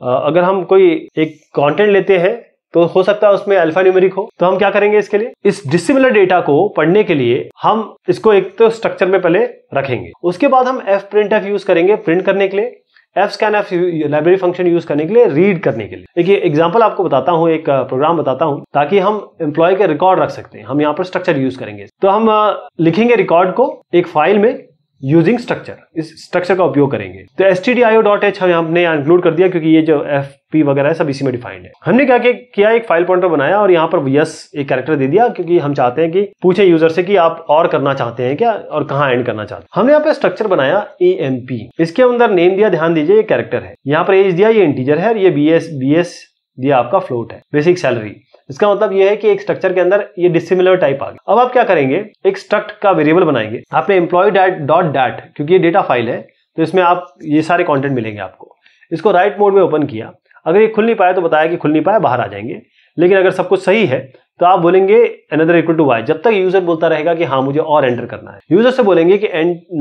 अगर हम कोई एक कॉन्टेंट लेते हैं तो हो सकता है उसमें अल्फा न्यूमेरिक हो तो हम क्या करेंगे इसके लिए इस डिसिमिलर डेटा को पढ़ने के लिए हम इसको एक तो स्ट्रक्चर में पहले रखेंगे उसके बाद हम एफ प्रिंट एफ यूज करेंगे प्रिंट करने के लिए F scan F library function use करने के लिए रीड करने के लिए देखिए एग्जाम्पल आपको बताता हूँ एक प्रोग्राम uh, बताता हूँ ताकि हम एम्प्लॉय के रिकॉर्ड रख सकते हैं हम यहाँ पर स्ट्रक्चर यूज करेंगे तो हम uh, लिखेंगे रिकॉर्ड को एक फाइल में यूजिंग स्ट्रक्चर इस स्ट्रक्चर का उपयोग करेंगे तो S T D IO dot H हमने इंक्लूड कर दिया क्योंकि ये जो एफ पी वगैरह है सब इसी में डिफाइंड है हमने क्या किया एक फाइल पॉइंटर बनाया और यहाँ पर यस एक कैरेक्टर दे दिया क्योंकि हम चाहते हैं कि पूछे यूजर से कि आप और करना चाहते हैं क्या और कहाँ एंड करना चाहते हैं हमने यहाँ पे स्ट्रक्चर बनाया ए एम पी इसके अंदर नेम दिया ध्यान दीजिए ये कैरेक्टर है यहाँ पर एज दिया ये इंटीजर है ये बी एस बी एस ये आपका फ्लोट है बेसिक सैलरी इसका मतलब ये है कि एक स्ट्रक्चर के अंदर ये डिसिमिलर टाइप आ गया अब आप क्या करेंगे एक स्ट्रक्ट का वेरिएबल बनाएंगे आपने एम्प्लॉय डॉट डैट क्योंकि ये डेटा फाइल है तो इसमें आप ये सारे कंटेंट मिलेंगे आपको इसको राइट right मोड में ओपन किया अगर ये खुल नहीं पाया तो बताया कि खुल नहीं पाया बाहर आ जाएंगे लेकिन अगर सब कुछ सही है तो आप बोलेंगे अनदर इक्वल टू वाई जब तक यूजर बोलता रहेगा कि हाँ मुझे और एंटर करना है यूजर से बोलेंगे कि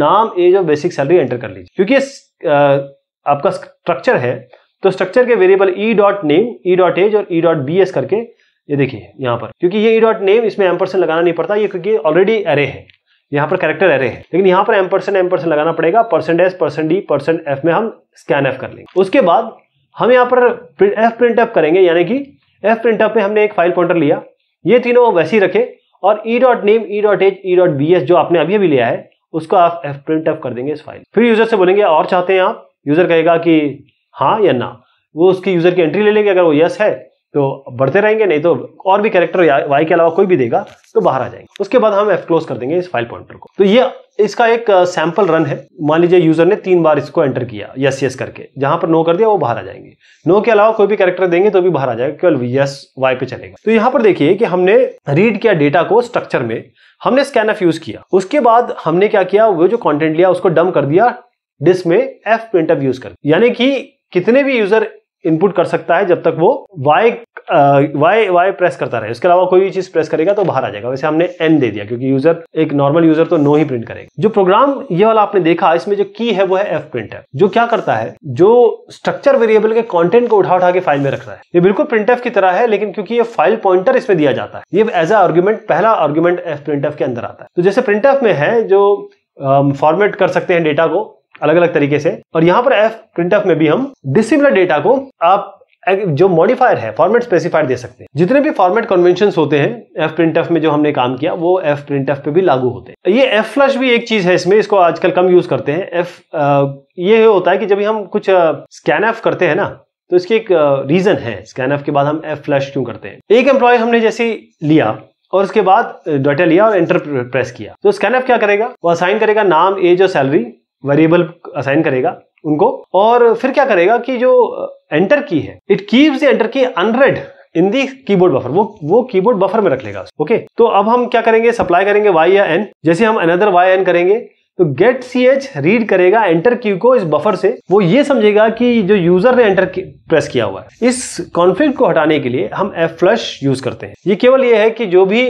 नाम एज और बेसिक सैलरी एंटर कर लीजिए क्योंकि आपका स्ट्रक्चर है तो स्ट्रक्चर के variable e dot name e dot age और ई डॉट बी एस करके ये देखिए यहाँ पर क्योंकि ये ई डॉट नेम इसमें एम परसेंट लगाना नहीं पड़ता ये क्योंकि ऑलरेडी एरे है यहाँ पर कैरेक्टर एरे है लेकिन यहाँ पर एम परसेंट एम परसेंट लगाना पड़ेगा percent s percent d percent f में हम स्कैन एफ कर लेंगे उसके बाद हम यहाँ पर एफ प्रिंट एफ करेंगे यानी कि एफ प्रिंट एफ में हमने एक फाइल पॉइंटर लिया ये तीनों वैसे ही रखे और e dot name e dot age e dot b s जो आपने अभी अभी लिया है उसको आप एफ प्रिंट एफ कर देंगे इस फाइल फिर यूजर से बोलेंगे और चाहते हैं आप यूजर कहेगा कि हाँ या ना वो उसके यूजर की एंट्री ले लेंगे अगर वो यस है तो बढ़ते रहेंगे नहीं तो और भी कैरेक्टर वाई के अलावा कोई भी देगा तो बाहर आ जाएंगे उसके बाद हम एफ क्लोज कर देंगे इस फाइल पॉइंटर को तो ये इसका एक सैंपल uh, रन है मान लीजिए यूजर ने तीन बार इसको एंटर किया यस यस करके जहां पर नो कर दिया वो बाहर आ जाएंगे नो के अलावा कोई भी कैरेक्टर देंगे तो भी बाहर आ जाएगा केवल यस वाई पे चलेगा तो यहां पर देखिए कि हमने रीड किया डेटा को स्ट्रक्चर में हमने स्कैन एफ यूज किया उसके बाद हमने क्या किया वो जो कॉन्टेंट लिया उसको डम कर दिया डिस्क में एफ प्रिंटअप यूज कर यानी कि कितने भी यूजर इनपुट कर सकता है जब तक वो वाई वाई वाई प्रेस करता रहे उसके अलावा कोई भी चीज प्रेस करेगा तो बाहर आ जाएगा वैसे हमने एन दे दिया क्योंकि यूजर एक नॉर्मल यूजर तो नो ही प्रिंट करेगा जो प्रोग्राम ये वाला आपने देखा इसमें जो की है वो है एफ प्रिंट है जो क्या करता है जो स्ट्रक्चर वेरिएबल के कॉन्टेंट को उठा उठा के फाइल में रख रहा है ये बिल्कुल प्रिंट एफ की तरह है लेकिन क्योंकि ये फाइल पॉइंटर इसमें दिया जाता है ये एज अ आर्ग्यूमेंट पहला आर्ग्यूमेंट एफ प्रिंट एफ के अंदर आता है तो जैसे प्रिंट एफ में है जो फॉर्मेट um, कर सकते हैं डेटा को अलग अलग तरीके से और यहाँ पर एफ प्रिंट में भी हम डिसिमिलर डेटा को आप जो मॉडिफायर है फॉर्मेट स्पेसिफायर दे सकते हैं जितने भी फॉर्मेट कन्वेंशन होते हैं एफ प्रिंट में जो हमने काम किया वो एफ प्रिंट पे भी लागू होते हैं ये एफ फ्लश भी एक चीज है इसमें इसको आजकल कम यूज करते हैं एफ ये होता है कि जब हम कुछ स्कैन एफ करते हैं ना तो इसकी एक रीजन है स्कैन एफ के बाद हम एफ फ्लश क्यों करते हैं एक एम्प्लॉय हमने जैसे लिया और उसके बाद डाटा लिया और एंटर प्रेस किया तो स्कैन एफ क्या करेगा वो असाइन करेगा नाम एज और सैलरी वेरिएबल असाइन करेगा उनको और फिर क्या करेगा कि जो एंटर की है it keeps enter key unread in the keyboard buffer वो वो कीबोर्ड बफर में रख लेगा ओके okay? तो अब हम क्या करेंगे सप्लाई करेंगे वाई या एन जैसे हम अनदर वाई एन करेंगे तो गेट सी एच रीड करेगा एंटर क्यू को इस बफर से वो ये समझेगा कि जो यूजर ने एंटर प्रेस किया हुआ है इस कॉन्फ्लिक्ट को हटाने के लिए हम एफ फ्लश यूज करते हैं ये केवल ये है कि जो भी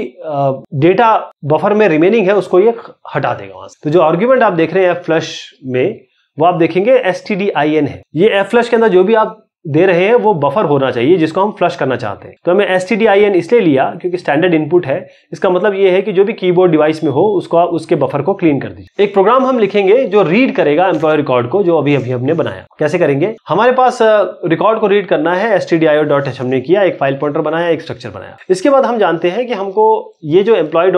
डेटा बफर में रिमेनिंग है उसको ये हटा देगा वहां से तो जो आर्ग्यूमेंट आप देख रहे हैं एफ फ्लश में वो आप देखेंगे s T D i n है ये एफ फ्लश के अंदर जो भी आप दे रहे हैं वो बफर होना चाहिए जिसको हम फ्लश करना चाहते हैं तो हमें एस इसलिए लिया क्योंकि स्टैंडर्ड इनपुट है इसका मतलब ये है कि जो भी कीबोर्ड डिवाइस में हो उसको आप उसके बफर को क्लीन कर दीजिए एक प्रोग्राम हम लिखेंगे जो रीड करेगा एम्प्लॉय रिकॉर्ड को जो अभी अभी हमने बनाया कैसे करेंगे हमारे पास रिकॉर्ड को रीड करना है एस हमने किया एक फाइल पॉइंटर बनाया एक स्ट्रक्चर बनाया इसके बाद हम जानते हैं कि हमको ये जो एम्प्लॉय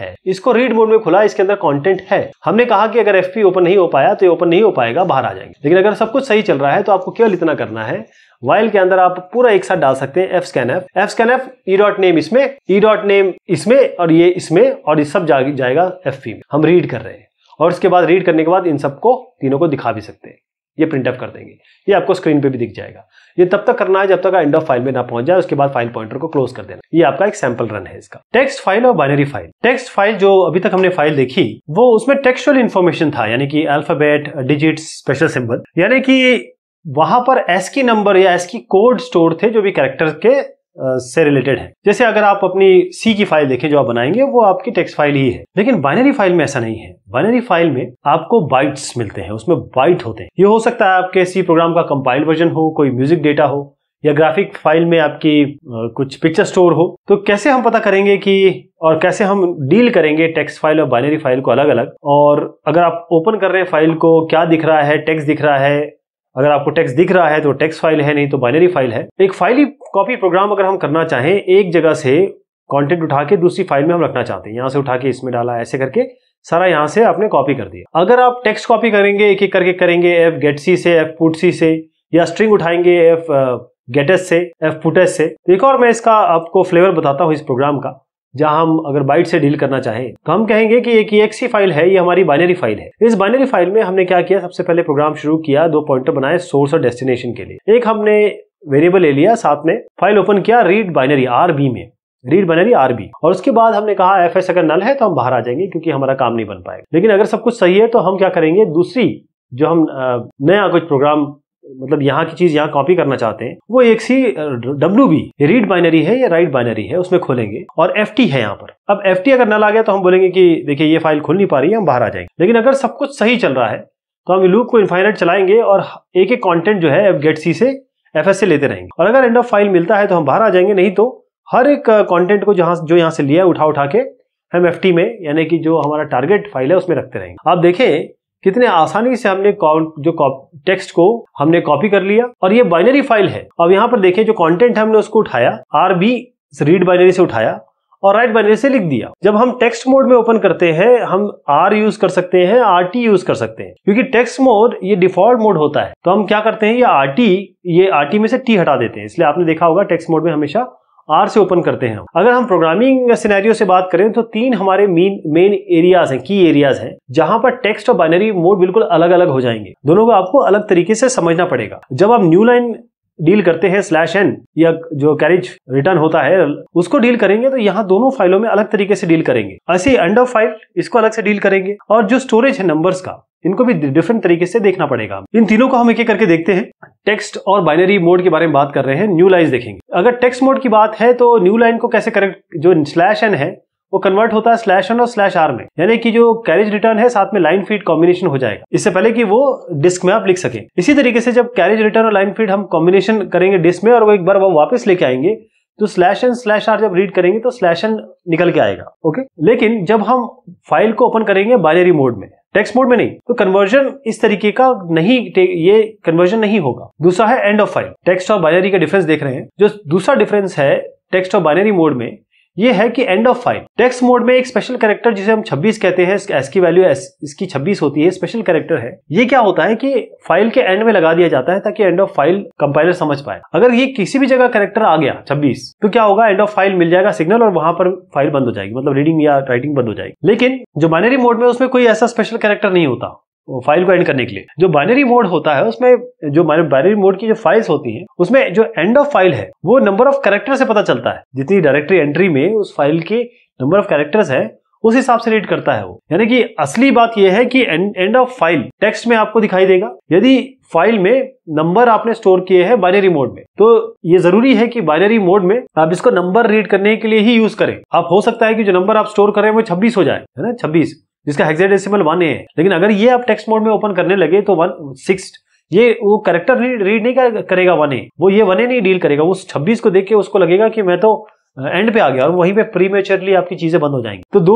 है इसको रीड मोड में खुला इसके अंदर कॉन्टेंट है हमने कहा कि अगर एफ ओपन नहीं हो पाया तो ओपन नहीं हो पाएगा बाहर आ जाएंगे लेकिन अगर सब कुछ सही चल रहा है तो आपको केवल इतना करना है वाइल के अंदर आप पूरा एक साथ डाल सकते हैं f scan F F scan f e dot name इसमें ई डॉट नेम इसमें और ये इसमें और ये सब जा, जाएगा एफ पी में हम रीड कर रहे हैं और उसके बाद रीड करने के बाद इन सबको तीनों को दिखा भी सकते हैं ये प्रिंट अप कर देंगे ये आपको स्क्रीन पे भी दिख जाएगा ये तब तक करना है जब तक एंड ऑफ फाइल में ना पहुंच जाए उसके बाद फाइल पॉइंटर को क्लोज कर देना ये आपका एक सैंपल रन है इसका टेक्स्ट फाइल और बाइनरी फाइल टेक्स्ट फाइल जो अभी तक हमने फाइल देखी वो उसमें टेक्सुअल इन्फॉर्मेशन था यानी कि अल्फाबेट डिजिट स्पेशल सिंबल यानी कि वहां पर की नंबर या की कोड स्टोर थे जो भी कैरेक्टर के से रिलेटेड है जैसे अगर आप अपनी सी की फाइल देखें जो आप बनाएंगे वो आपकी टेक्स्ट फाइल ही है लेकिन बाइनरी फाइल में ऐसा नहीं है बाइनरी फाइल में आपको बाइट्स मिलते हैं उसमें बाइट होते हैं ये हो सकता है आपके सी प्रोग्राम का कंपाइल वर्जन हो कोई म्यूजिक डेटा हो या ग्राफिक फाइल में आपकी कुछ पिक्चर स्टोर हो तो कैसे हम पता करेंगे कि और कैसे हम डील करेंगे टेक्स्ट फाइल और बाइनरी फाइल को अलग अलग और अगर आप ओपन कर रहे हैं फाइल को क्या दिख रहा है टेक्स्ट दिख रहा है अगर आपको टेक्स्ट दिख रहा है तो टेक्स्ट फाइल है नहीं तो बाइनरी फाइल है एक फाइली कॉपी प्रोग्राम अगर हम करना चाहें एक जगह से कंटेंट उठा के दूसरी फाइल में हम रखना चाहते हैं यहाँ से उठा के इसमें डाला ऐसे करके सारा यहाँ से आपने कॉपी कर दिया अगर आप टेक्स्ट कॉपी करेंगे एक एक करके करेंगे एफ गेटसी से एफ सी से या स्ट्रिंग उठाएंगे एफ गेटेस uh, से एफ पुटेस से तो एक और मैं इसका आपको फ्लेवर बताता हूँ इस प्रोग्राम का जहां हम अगर बाइट से डील करना चाहें तो हम कहेंगे कि एक एक्सी फाइल है ये हमारी बाइनरी फाइल है इस बाइनरी फाइल में हमने क्या किया सबसे पहले प्रोग्राम शुरू किया दो पॉइंटर बनाए सोर्स और डेस्टिनेशन के लिए एक हमने वेरिएबल ले लिया साथ में फाइल ओपन किया रीड बाइनरी आर बी में रीड बाइनरी आर बी और उसके बाद हमने कहा एफ एस अगर नल है तो हम बाहर आ जाएंगे क्योंकि हमारा काम नहीं बन पाएगा लेकिन अगर सब कुछ सही है तो हम क्या करेंगे दूसरी जो हम नया कुछ प्रोग्राम मतलब यहाँ की चीज़ यहाँ कॉपी करना चाहते हैं वो एक सी डब्ल्यू बी रीड बाइनरी है या राइट बाइनरी है उसमें खोलेंगे और एफ टी है यहाँ पर अब एफ टी अगर न ला गया तो हम बोलेंगे कि देखिए ये फाइल खुल नहीं पा रही है हम बाहर आ जाएंगे लेकिन अगर सब कुछ सही चल रहा है तो हम लूप को इनफाइनाइट चलाएंगे और एक एक कॉन्टेंट जो है एफ गेट सी से एफ एस से लेते रहेंगे और अगर एंड ऑफ फाइल मिलता है तो हम बाहर आ जाएंगे नहीं तो हर एक कॉन्टेंट को जहाँ जो यहाँ से लिया है उठा उठा के हम एफ टी में यानी कि जो हमारा टारगेट फाइल है उसमें रखते रहेंगे आप देखें कितने आसानी से हमने जो टेक्स्ट को हमने कॉपी कर लिया और ये बाइनरी फाइल है अब यहाँ पर देखें जो कंटेंट हमने उसको उठाया आर बी रीड बाइनरी से उठाया और राइट बाइनरी से लिख दिया जब हम टेक्स्ट मोड में ओपन करते हैं हम आर यूज कर सकते हैं आर टी यूज कर सकते हैं क्योंकि टेक्स्ट मोड ये डिफॉल्ट मोड होता है तो हम क्या करते हैं ये आर टी ये आर टी में से टी हटा देते हैं इसलिए आपने देखा होगा टेक्स्ट मोड में हमेशा आर से ओपन करते हैं अगर हम प्रोग्रामिंग सिनेरियो से बात करें तो तीन हमारे मेन मेन एरियाज हैं की एरियाज हैं जहां पर टेक्स्ट और बाइनरी मोड बिल्कुल अलग अलग हो जाएंगे दोनों को आपको अलग तरीके से समझना पड़ेगा जब आप न्यू लाइन डील करते हैं स्लैश एन या जो कैरिज रिटर्न होता है उसको डील करेंगे तो यहाँ दोनों फाइलों में अलग तरीके से डील करेंगे ऐसे ही अंडर फाइल इसको अलग से डील करेंगे और जो स्टोरेज है नंबर्स का इनको भी डिफरेंट तरीके से देखना पड़ेगा इन तीनों को हम एक एक करके देखते हैं टेक्स्ट और बाइनरी मोड के बारे में बात कर रहे हैं न्यू लाइन देखेंगे अगर टेक्स्ट मोड की बात है तो न्यू लाइन को कैसे करेक्ट जो स्लैश एन है वो कन्वर्ट होता है स्लैश एन और स्लैश आर में यानी कि जो कैरेज रिटर्न है साथ में लाइन फीड कॉम्बिनेशन हो जाएगा इससे पहले कि वो डिस्क में आप लिख सके इसी तरीके से जब कैरेज रिटर्न और लाइन फीड हम कॉम्बिनेशन करेंगे डिस्क में और वो एक बार हम वापस लेके आएंगे तो स्लैश एन स्लैश आर जब रीड करेंगे तो स्लैश एन निकल के आएगा ओके लेकिन जब हम फाइल को ओपन करेंगे बाइनरी मोड में टेक्स्ट मोड में नहीं तो कन्वर्जन इस तरीके का नहीं ये कन्वर्जन नहीं होगा दूसरा है एंड ऑफ फाइल टेक्स्ट और बाइनरी का डिफरेंस देख रहे हैं जो दूसरा डिफरेंस है टेक्स्ट और बाइनरी मोड में ये है कि end of file text mode में एक स्पेशल कैरेक्टर जिसे हम 26 कहते हैं एस की वैल्यू एस इसकी 26 होती है स्पेशल करेक्टर है ये क्या होता है कि फाइल के एंड में लगा दिया जाता है ताकि एंड ऑफ फाइल कंपाइलर समझ पाए अगर ये किसी भी जगह कैरेक्टर आ गया 26 तो क्या होगा एंड ऑफ फाइल मिल जाएगा सिग्नल और वहां पर फाइल बंद हो जाएगी मतलब रीडिंग या राइटिंग बंद हो जाएगी लेकिन जो बाइनरी मोड में उसमें कोई ऐसा स्पेशल कैरेक्टर नहीं होता फाइल को एंड करने के लिए जो बाइनरी मोड होता है उसमें जो बाइनरी मोड की जो फाइल्स होती हैं उसमें जो एंड ऑफ फाइल है वो नंबर ऑफ कैरेक्टर से पता चलता है जितनी डायरेक्टरी एंट्री में उस फाइल के नंबर ऑफ कैरेक्टर्स है उस हिसाब से रीड करता है वो यानी कि असली बात यह है कि एंड ऑफ फाइल टेक्स्ट में आपको दिखाई देगा यदि फाइल में नंबर आपने स्टोर किए हैं बाइनरी मोड में तो ये जरूरी है कि बाइनरी मोड में आप इसको नंबर रीड करने के लिए ही यूज करें आप हो सकता है कि जो नंबर आप स्टोर करें वो 26 हो जाए है ना 26 जिसका हेक्साडेसिमल वन ए है लेकिन अगर ये आप टेक्स्ट मोड में ओपन करने लगे तो वन सिक्स ये वो करेक्टर रीड नहीं करेगा वन ए वो ये वन ए नहीं डील करेगा वो छब्बीस को देख के उसको लगेगा कि मैं तो एंड uh, पे आ गया और वहीं पे प्रीमेचरली आपकी चीजें बंद हो जाएंगी तो दो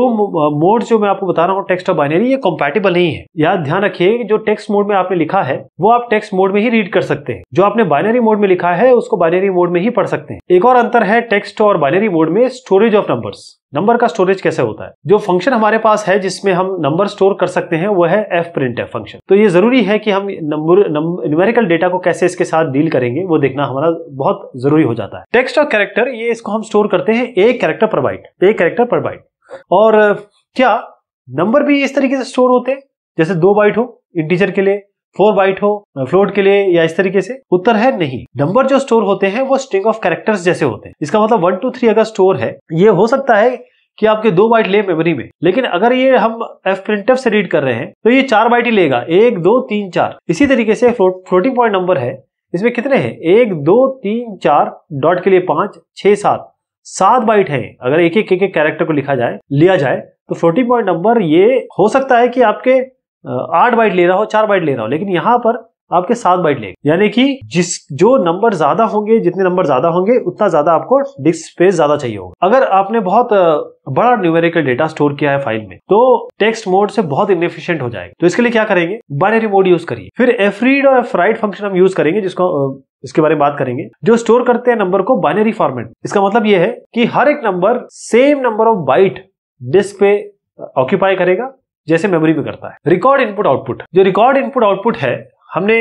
मोड uh, जो मैं आपको बता रहा हूँ टेक्स्ट और बाइनरी ये कॉम्पैटिबल नहीं है याद ध्यान रखिए जो टेक्स्ट मोड में आपने लिखा है वो आप टेक्स्ट मोड में ही रीड कर सकते हैं जो आपने बाइनरी मोड में लिखा है उसको बाइनरी मोड में ही पढ़ सकते हैं एक और अंतर है टेक्स्ट और बाइनरी मोड में स्टोरेज ऑफ नंबर्स नंबर का स्टोरेज कैसे होता है जो फंक्शन हमारे पास है जिसमें हम नंबर स्टोर कर सकते हैं वो है एफ प्रिंट एफ फंक्शन तो ये जरूरी है कि हम नंबर न्यूमेरिकल डेटा को कैसे इसके साथ डील करेंगे वो देखना हमारा बहुत जरूरी हो जाता है टेक्स्ट और कैरेक्टर ये इसको हम स्टोर करते हैं a character per byte a character per byte और क्या नंबर भी इस तरीके से स्टोर होते हैं जैसे दो बाइट हो इंटीजर के लिए फोर बाइट हो फ्लोट के लिए या इस तरीके से उत्तर है नहीं नंबर जो स्टोर होते हैं वो स्ट्रिंग ऑफ कैरेक्टर्स जैसे होते हैं इसका मतलब वन टू थ्री अगर स्टोर है ये हो सकता है कि आपके दो बाइट ले मेमोरी में लेकिन अगर ये हम एफ प्रिंट से रीड कर रहे हैं तो ये चार बाइट ही लेगा एक दो तीन चार इसी तरीके से फ्लोट फ्लोटिंग पॉइंट नंबर है इसमें कितने हैं एक दो तीन चार डॉट के लिए पांच छह सात सात बाइट है अगर एक एक एक कैरेक्टर को लिखा जाए लिया जाए तो फ्लोटिंग पॉइंट नंबर ये हो सकता है कि आपके आठ बाइट ले रहा हो चार बाइट ले रहा हो लेकिन यहाँ पर आपके सात बाइट लेंगे यानी कि जिस जो नंबर ज्यादा होंगे जितने नंबर ज्यादा होंगे उतना ज्यादा आपको डिस्क स्पेस ज्यादा चाहिए होगा अगर आपने बहुत बड़ा न्यूमेरिकल डेटा स्टोर किया है फाइल में तो टेक्स्ट मोड से बहुत इनफिशियंट हो जाएगा तो इसके लिए क्या करेंगे बाइनरी मोड यूज करिए फिर एफ रीड और एफ राइट फंक्शन हम यूज करेंगे जिसको इसके बारे में बात करेंगे जो स्टोर करते हैं नंबर को बाइनरी फॉर्मेट इसका मतलब यह है कि हर एक number same number of byte disk पे ऑक्यूपाई करेगा जैसे मेमोरी में करता है रिकॉर्ड इनपुट आउटपुट जो रिकॉर्ड इनपुट आउटपुट है हमने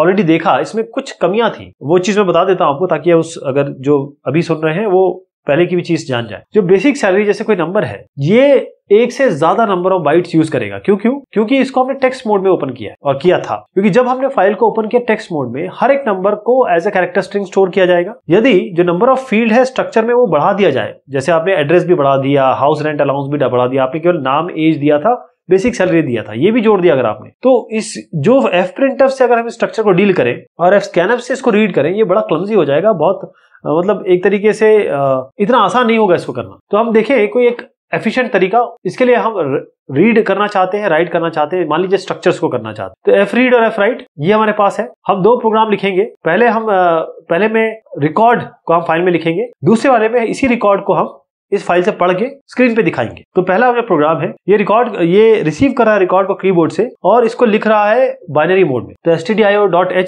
ऑलरेडी देखा इसमें कुछ कमियां थी वो चीज मैं बता देता हूं आपको ताकि उस अगर जो अभी सुन रहे हैं वो पहले की भी चीज जान जाए जो बेसिक सैलरी जैसे कोई नंबर है ये एक से ज्यादा नंबर ऑफ बाइट्स यूज करेगा क्यों क्यों क्योंकि इसको हमने टेक्स्ट मोड में ओपन किया है और किया था क्योंकि जब हमने फाइल को ओपन किया टेक्स्ट मोड में हर एक नंबर को as a character string store किया जाएगा यदि जो नंबर ऑफ फील्ड है स्ट्रक्चर में वो बढ़ा दिया जाए जैसे आपने एड्रेस भी बढ़ा दिया हाउस रेंट अलाउंस भी बढ़ा दिया आपने केवल नाम एज दिया था बेसिक सैलरी दिया था ये भी जोड़ दिया अगर आपने तो इस जो एफ प्रिंट से अगर हम स्ट्रक्चर को डील करें और एफ स्कैन से इसको रीड करें ये बड़ा क्लमजी हो जाएगा बहुत मतलब एक तरीके से इतना आसान नहीं होगा इसको करना तो हम देखें कोई एक एफिशिएंट तरीका इसके लिए हम रीड करना चाहते हैं राइट करना चाहते हैं मान लीजिए स्ट्रक्चर्स को करना चाहते हैं तो एफ रीड और एफ राइट ये हमारे पास है हम दो प्रोग्राम लिखेंगे पहले हम पहले में रिकॉर्ड को हम फाइल में लिखेंगे दूसरे वाले में इसी रिकॉर्ड को हम इस फाइल से पढ़ के स्क्रीन पे दिखाएंगे तो पहला जो प्रोग्राम है ये रिकॉर्ड ये रिसीव कर रहा है रिकॉर्ड को कीबोर्ड से और इसको लिख रहा है बाइनरी मोड में तो एस टी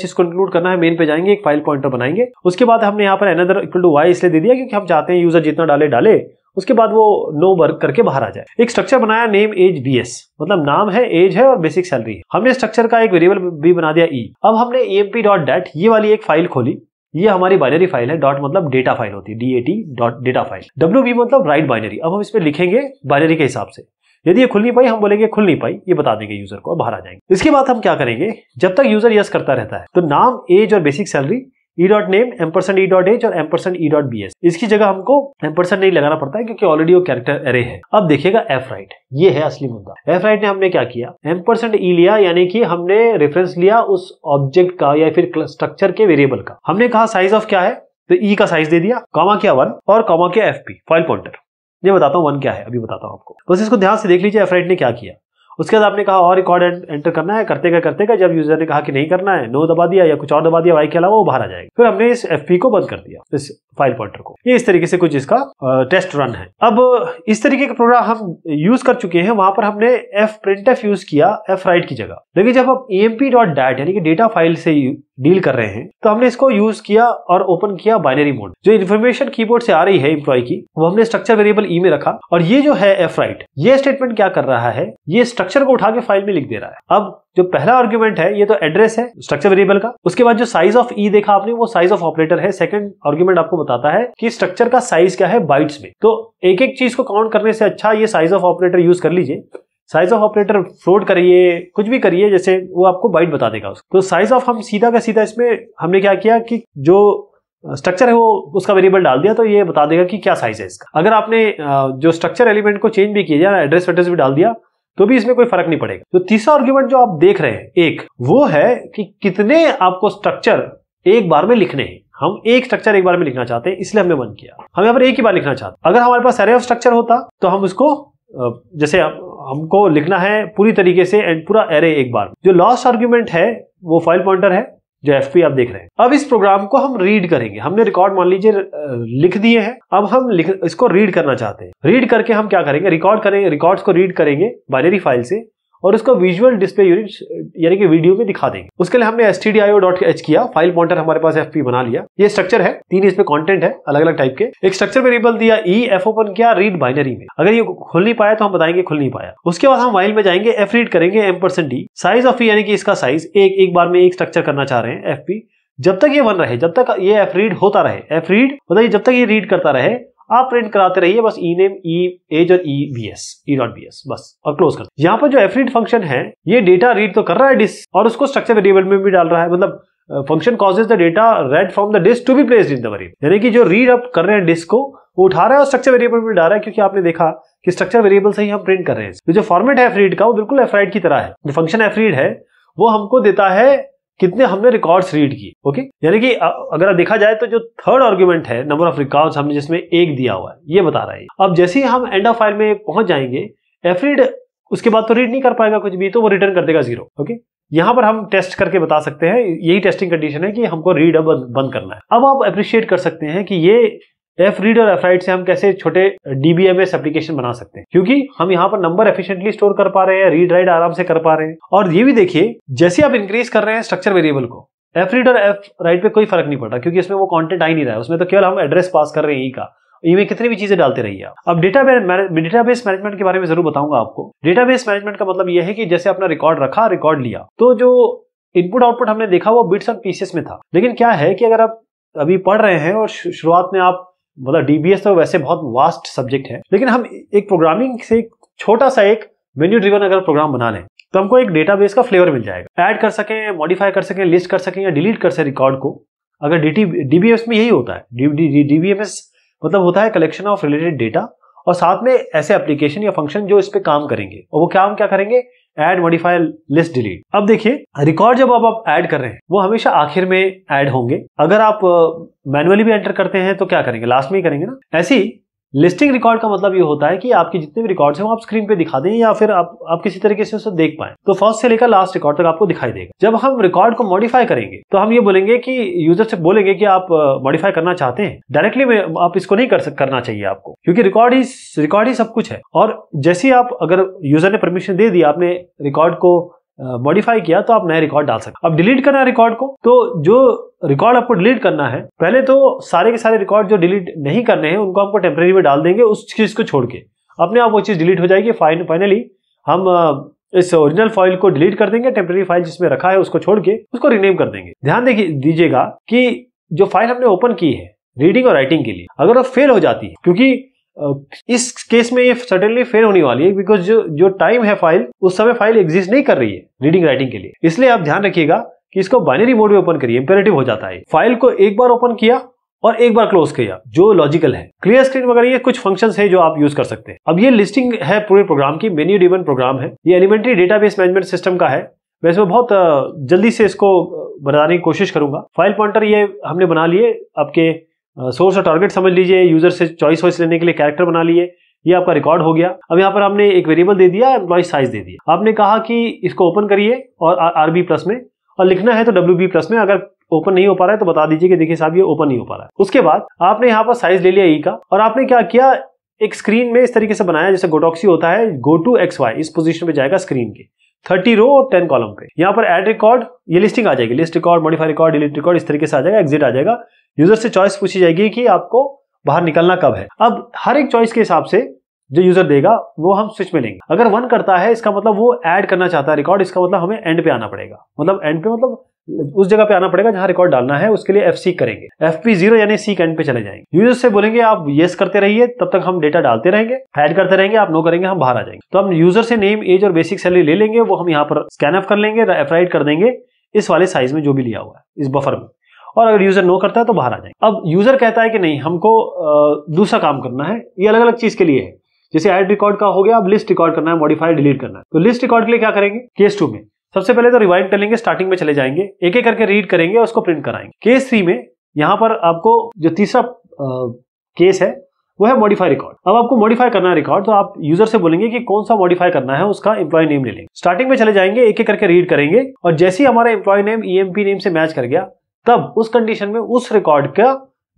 इसको इंक्लूड करना है मेन पे जाएंगे एक फाइल पॉइंटर बनाएंगे उसके बाद हमने यहाँ पर एनदर इक्वल टू वाई इसलिए दे दिया क्योंकि हम चाहते हैं यूजर जितना डाले डाले उसके बाद वो नो वर्क करके बाहर आ जाए एक स्ट्रक्चर बनाया नेम एज बी एस मतलब नाम है एज है और बेसिक सैलरी है हमने स्ट्रक्चर का एक वेरिएबल भी बना दिया ई e. अब हमने e m p dot dat ये वाली एक फाइल खोली ये हमारी बाइनरी फाइल है डॉट मतलब डेटा फाइल होती है d a t dot data file डब्ल्यू बी मतलब राइट बाइनरी अब हम इसमें लिखेंगे बाइनरी के हिसाब से यदि ये खुल नहीं पाई हम बोलेंगे खुल नहीं पाई ये बता देंगे यूजर को बाहर आ जाएंगे इसके बाद हम क्या करेंगे जब तक यूजर यस करता रहता है तो नाम एज और basic salary e dot name ampersand e dot H और ampersand e dot b s इसकी जगह हमको परसेंट नहीं लगाना पड़ता है क्योंकि ऑलरेडी वो कैरेक्टर अरे है अब देखिएगा एफ राइट ये है असली मुद्दा एफ राइट ने हमने क्या किया परसेंट ई e लिया यानी कि हमने रेफरेंस लिया उस ऑब्जेक्ट का या फिर स्ट्रक्चर के वेरिएबल का हमने कहा साइज ऑफ क्या है तो ई e का साइज दे दिया कॉमा क्या वन और कॉमा क्या एफ पी फाइल पॉइंटर ये बताता हूँ वन क्या है अभी बताता हूँ आपको बस इसको ध्यान से देख लीजिए एफ राइट ने क्या किया उसके बाद आपने कहा और रिकॉर्ड एंटर करना है करते गए करते गए जब यूजर ने कहा कि नहीं करना है नो दबा दिया या कुछ और दबा दिया वाई के अलावा वो बाहर आ जाएगा फिर हमने इस एफ को बंद कर दिया इस फाइल पॉइंटर को ये इस तरीके से कुछ इसका टेस्ट रन है अब इस तरीके का प्रोग्राम हम यूज कर चुके हैं वहां पर हमने एफ प्रिंट एफ यूज किया एफ राइट की जगह लेकिन जब हम एम पी डॉट डैट यानी कि डेटा फाइल से डील कर रहे हैं तो हमने इसको यूज किया और ओपन किया बाइनरी मोड जो इन्फॉर्मेशन कीबोर्ड से आ रही है इम्प्लॉय की वो हमने स्ट्रक्चर वेरिएबल ई में रखा और ये जो है एफ राइट ये स्टेटमेंट क्या कर रहा है ये स्ट्रक्चर को उठा के फाइल में लिख दे रहा है अब जो पहला आर्ग्यूमेंट है ये तो एड्रेस है स्ट्रक्चर वेरिएबल का उसके बाद जो साइज ऑफ ई देखा आपने वो साइज ऑफ ऑपरेटर है सेकंड आर्ग्यूमेंट आपको बताता है कि स्ट्रक्चर का साइज क्या है बाइट्स में तो एक एक चीज को काउंट करने से अच्छा ये साइज ऑफ ऑपरेटर यूज कर लीजिए साइज ऑफ ऑपरेटर फ्लोट करिए कुछ भी करिए जैसे वो आपको बाइट बता देगा उसको तो साइज ऑफ हम सीधा का सीधा इसमें हमने क्या किया कि जो स्ट्रक्चर है वो उसका वेरिएबल डाल दिया तो ये बता देगा कि क्या साइज है इसका अगर आपने जो स्ट्रक्चर एलिमेंट को चेंज भी किया एड्रेस वेड्रेस भी डाल दिया तो भी इसमें कोई फर्क नहीं पड़ेगा तो तीसरा आर्ग्यूमेंट जो आप देख रहे हैं एक वो है कि कितने आपको स्ट्रक्चर एक बार में लिखने हैं हम एक स्ट्रक्चर एक बार में लिखना चाहते हैं इसलिए हमने मन किया हम यहाँ पर एक ही बार लिखना चाहते अगर हमारे पास एरे ऑफ स्ट्रक्चर होता तो हम उसको जैसे हमको लिखना है पूरी तरीके से एंड पूरा एरे एक बार जो लास्ट आर्ग्यूमेंट है वो फाइल पॉइंटर है जो एफ पी आप देख रहे हैं अब इस प्रोग्राम को हम रीड करेंगे हमने रिकॉर्ड मान लीजिए लिख दिए हैं अब हम लिख इसको रीड करना चाहते हैं रीड करके हम क्या करेंगे रिकॉर्ड करेंगे रिकॉर्ड्स को रीड करेंगे बाइनरी फाइल से और उसका विजुअल डिस्प्ले यूनिट यानी कि वीडियो में दिखा देंगे उसके लिए हमने एस किया फाइल पॉइंटर हमारे पास एफ बना लिया ये स्ट्रक्चर है तीन इसमें कॉन्टेंट है अलग अलग टाइप के एक स्ट्रक्चर वेरिएबल दिया ई एफ ओपन किया रीड बाइनरी में अगर ये खुल नहीं पाया तो हम बताएंगे खुल नहीं पाया उसके बाद हम वाइल में जाएंगे एफ रीड करेंगे ampersand d size of यानी कि इसका साइज एक एक बार में एक स्ट्रक्चर करना चाह रहे हैं एफ जब तक ये वन रहे जब तक ये एफ रीड होता रहे एफ रीड मतलब जब तक ये रीड करता रहे आप प्रिंट कराते रहिए बस ई नेम ई एज और e b s e dot b s बस और क्लोज कर यहाँ पर जो एफ रीड फंक्शन है ये डेटा रीड तो कर रहा है डिस्क और उसको स्ट्रक्चर वेरिएबल में भी डाल रहा है मतलब function causes the data read from the disk to be placed in the variable यानी कि जो रीड अप कर रहे हैं डिस्क को वो उठा रहा है और स्ट्रक्चर वेरिएबल में डाल रहा है क्योंकि आपने देखा कि स्ट्रक्चर वेरिएबल से ही हम प्रिंट कर रहे हैं तो जो फॉर्मेट है एफ रीड का वो बिल्कुल एफ राइड की तरह है जो फंक्शन एफ रीड है वो हमको देता है कितने हमने रिकॉर्ड्स रीड की ओके यानी कि अगर देखा जाए तो जो थर्ड आर्ग्यूमेंट है नंबर ऑफ रिकॉर्ड्स हमने जिसमें एक दिया हुआ है ये बता रहा है अब जैसे ही हम एंड ऑफ फाइल में पहुंच जाएंगे एफरीड उसके बाद तो रीड नहीं कर पाएगा कुछ भी तो वो रिटर्न कर देगा जीरो ओके यहाँ पर हम टेस्ट करके बता सकते हैं यही टेस्टिंग कंडीशन है कि हमको रीड अब बंद करना है अब आप अप्रिशिएट कर सकते हैं कि ये एफ रीड और एफ राइट से हम कैसे छोटे डीबीएमएस एप्लीकेशन बना सकते हैं क्योंकि हम यहाँ पर नंबर एफिशिएंटली स्टोर कर पा रहे हैं रीड राइट आराम से कर पा रहे हैं और ये भी देखिए जैसे आप इंक्रीज कर रहे हैं स्ट्रक्चर वेरिएबल को एफ रीड और एफ राइट पे कोई फर्क नहीं पड़ रहा क्योंकि इसमें वो कॉन्टेंट आई नहीं रहा है उसमें तो केवल हम एड्रेस पास कर रहे हैं ई e का e में कितनी भी चीजें डालते रहिए आप अब डेटा डेटाबेस मैनेजमेंट के बारे में जरूर बताऊंगा आपको डेटाबेस मैनेजमेंट का मतलब यह है कि जैसे अपना रिकॉर्ड रखा रिकॉर्ड लिया तो जो इनपुट आउटपुट हमने देखा वो बिट्स और पीसेस में था लेकिन क्या है कि अगर आप अभी पढ़ रहे हैं और शुरुआत में आप मतलब डीबीएस तो वैसे बहुत वास्ट सब्जेक्ट है लेकिन हम एक प्रोग्रामिंग से छोटा सा एक मेन्यू ड्रिवन अगर प्रोग्राम बना लें तो हमको एक डेटाबेस का फ्लेवर मिल जाएगा ऐड कर सकें मॉडिफाई कर सकें लिस्ट कर सकें या डिलीट कर सकें रिकॉर्ड को अगर डीबीएस में यही होता है डीबीएमएस मतलब होता है कलेक्शन ऑफ रिलेटेड डेटा और साथ में ऐसे एप्लीकेशन या फंक्शन जो इस पर काम करेंगे और वो क्या हम क्या करेंगे एड मॉडिफाई लिस्ट डिलीट अब देखिए रिकॉर्ड जब आप ऐड कर रहे हैं वो हमेशा आखिर में ऐड होंगे अगर आप मैनुअली भी एंटर करते हैं तो क्या करेंगे लास्ट में ही करेंगे ना ऐसी लिस्टिंग रिकॉर्ड का मतलब ये होता है कि आपके जितने भी रिकॉर्ड्स हैं वो आप स्क्रीन पे दिखा दें या फिर आप आप किसी तरीके से उसे देख पाए तो फर्स्ट से लेकर लास्ट रिकॉर्ड तक आपको दिखाई देगा जब हम रिकॉर्ड को मॉडिफाई करेंगे तो हम ये बोलेंगे कि यूजर से बोलेंगे कि आप मॉडिफाई करना चाहते हैं डायरेक्टली आप इसको नहीं कर सक, करना चाहिए आपको क्योंकि रिकॉर्ड ही रिकॉर्ड ही सब कुछ है और जैसे आप अगर यूजर ने परमिशन दे दी आपने रिकॉर्ड को मॉडिफाई किया तो आप नया रिकॉर्ड डाल सकते अब डिलीट करना है रिकॉर्ड को तो जो रिकॉर्ड आपको डिलीट करना है पहले तो सारे के सारे रिकॉर्ड जो डिलीट नहीं करने हैं उनको आपको टेम्प्रेरी में डाल देंगे उस चीज़ को छोड़ के अपने आप वो चीज़ डिलीट हो जाएगी फाइन फाइनली हम इस ओरिजिनल फाइल को डिलीट कर देंगे टेम्प्रेरी फाइल जिसमें रखा है उसको छोड़ के उसको रिनेम कर देंगे ध्यान देखिए दीजिएगा कि जो फाइल हमने ओपन की है रीडिंग और राइटिंग के लिए अगर वो फेल हो जाती है क्योंकि इस केस में ये सडनली फेल होने वाली है बिकॉज जो जो टाइम है फाइल उस समय फाइल एग्जिस्ट नहीं कर रही है रीडिंग राइटिंग के लिए इसलिए आप ध्यान रखिएगा कि इसको बाइनरी मोड में ओपन करिए इंपेरेटिव हो जाता है फाइल को एक बार ओपन किया और एक बार क्लोज किया जो लॉजिकल है क्लियर स्क्रीन वगैरह ये कुछ फंक्शन है जो आप यूज कर सकते हैं अब ये लिस्टिंग है पूरे प्रोग्राम की मेन्यू डिवन प्रोग्राम है ये एलिमेंट्री डेटाबेस मैनेजमेंट सिस्टम का है मैं इसमें बहुत जल्दी से इसको बनाने की कोशिश करूंगा फाइल पॉइंटर ये हमने बना लिए आपके सोर्स और टारगेट समझ लीजिए यूजर से चॉइस वॉइस लेने के लिए कैरेक्टर बना लिए ये आपका रिकॉर्ड हो गया अब यहाँ पर आपने एक वेरिएबल दे दिया एम्प्लॉय साइज दे दिया आपने कहा कि इसको ओपन करिए और आर बी प्लस में और लिखना है तो डब्ल्यू बी प्लस में अगर ओपन नहीं हो पा रहा है तो बता दीजिए कि देखिए साहब ये ओपन नहीं हो पा रहा है उसके बाद आपने यहाँ पर साइज ले लिया ई e का और आपने क्या किया एक स्क्रीन में इस तरीके से बनाया जैसे गोटॉक्सी होता है गो टू एक्स वाई इस पोजिशन पे जाएगा स्क्रीन के थर्टी रो और टेन कॉलम पे यहाँ पर एड रिकॉर्ड ये लिस्टिंग आ जाएगी list record modify record delete record इस तरीके से आ जाएगा एग्जिट आ जाएगा यूजर से चॉइस पूछी जाएगी कि आपको बाहर निकलना कब है अब हर एक चॉइस के हिसाब से जो यूजर देगा वो हम स्विच में लेंगे अगर वन करता है इसका मतलब वो ऐड करना चाहता है रिकॉर्ड इसका मतलब हमें एंड पे आना पड़ेगा मतलब एंड पे मतलब उस जगह पे आना पड़ेगा जहां रिकॉर्ड डालना है उसके लिए एफ सी करेंगे एफ पी जीरो यानी सी एंड पे चले जाएंगे यूजर से बोलेंगे आप येस करते रहिए तब तक हम डेटा डालते रहेंगे ऐड करते रहेंगे आप नो करेंगे हम बाहर आ जाएंगे तो हम यूजर से नेम एज और बेसिक सैलरी ले लेंगे वो हम यहाँ पर स्कैन अप कर लेंगे एफ कर देंगे इस वाले साइज में जो भी लिया हुआ है इस बफर में और अगर यूजर नो करता है तो बाहर आ जाएंगे अब यूजर कहता है कि नहीं हमको दूसरा काम करना है ये अलग अलग चीज के लिए है जैसे एड रिकॉर्ड का हो गया अब लिस्ट रिकॉर्ड करना है मॉडिफाई डिलीट करना है तो लिस्ट रिकॉर्ड के लिए क्या करेंगे केस टू में सबसे पहले तो रिवाइंड कर लेंगे स्टार्टिंग में चले जाएंगे एक एक करके रीड करेंगे और उसको प्रिंट कराएंगे केस थ्री में यहाँ पर आपको जो तीसरा केस है वो है मॉडिफाई रिकॉर्ड अब आपको मॉडिफाई करना है रिकॉर्ड तो आप यूजर से बोलेंगे कि कौन सा मॉडिफाई करना है उसका एम्प्लॉय नेम ले लेंगे स्टार्टिंग में चले जाएंगे एक एक करके रीड करेंगे और जैसे ही हमारा एम्प्लॉय नेम ई नेम से मैच कर गया तब उस कंडीशन में उस रिकॉर्ड का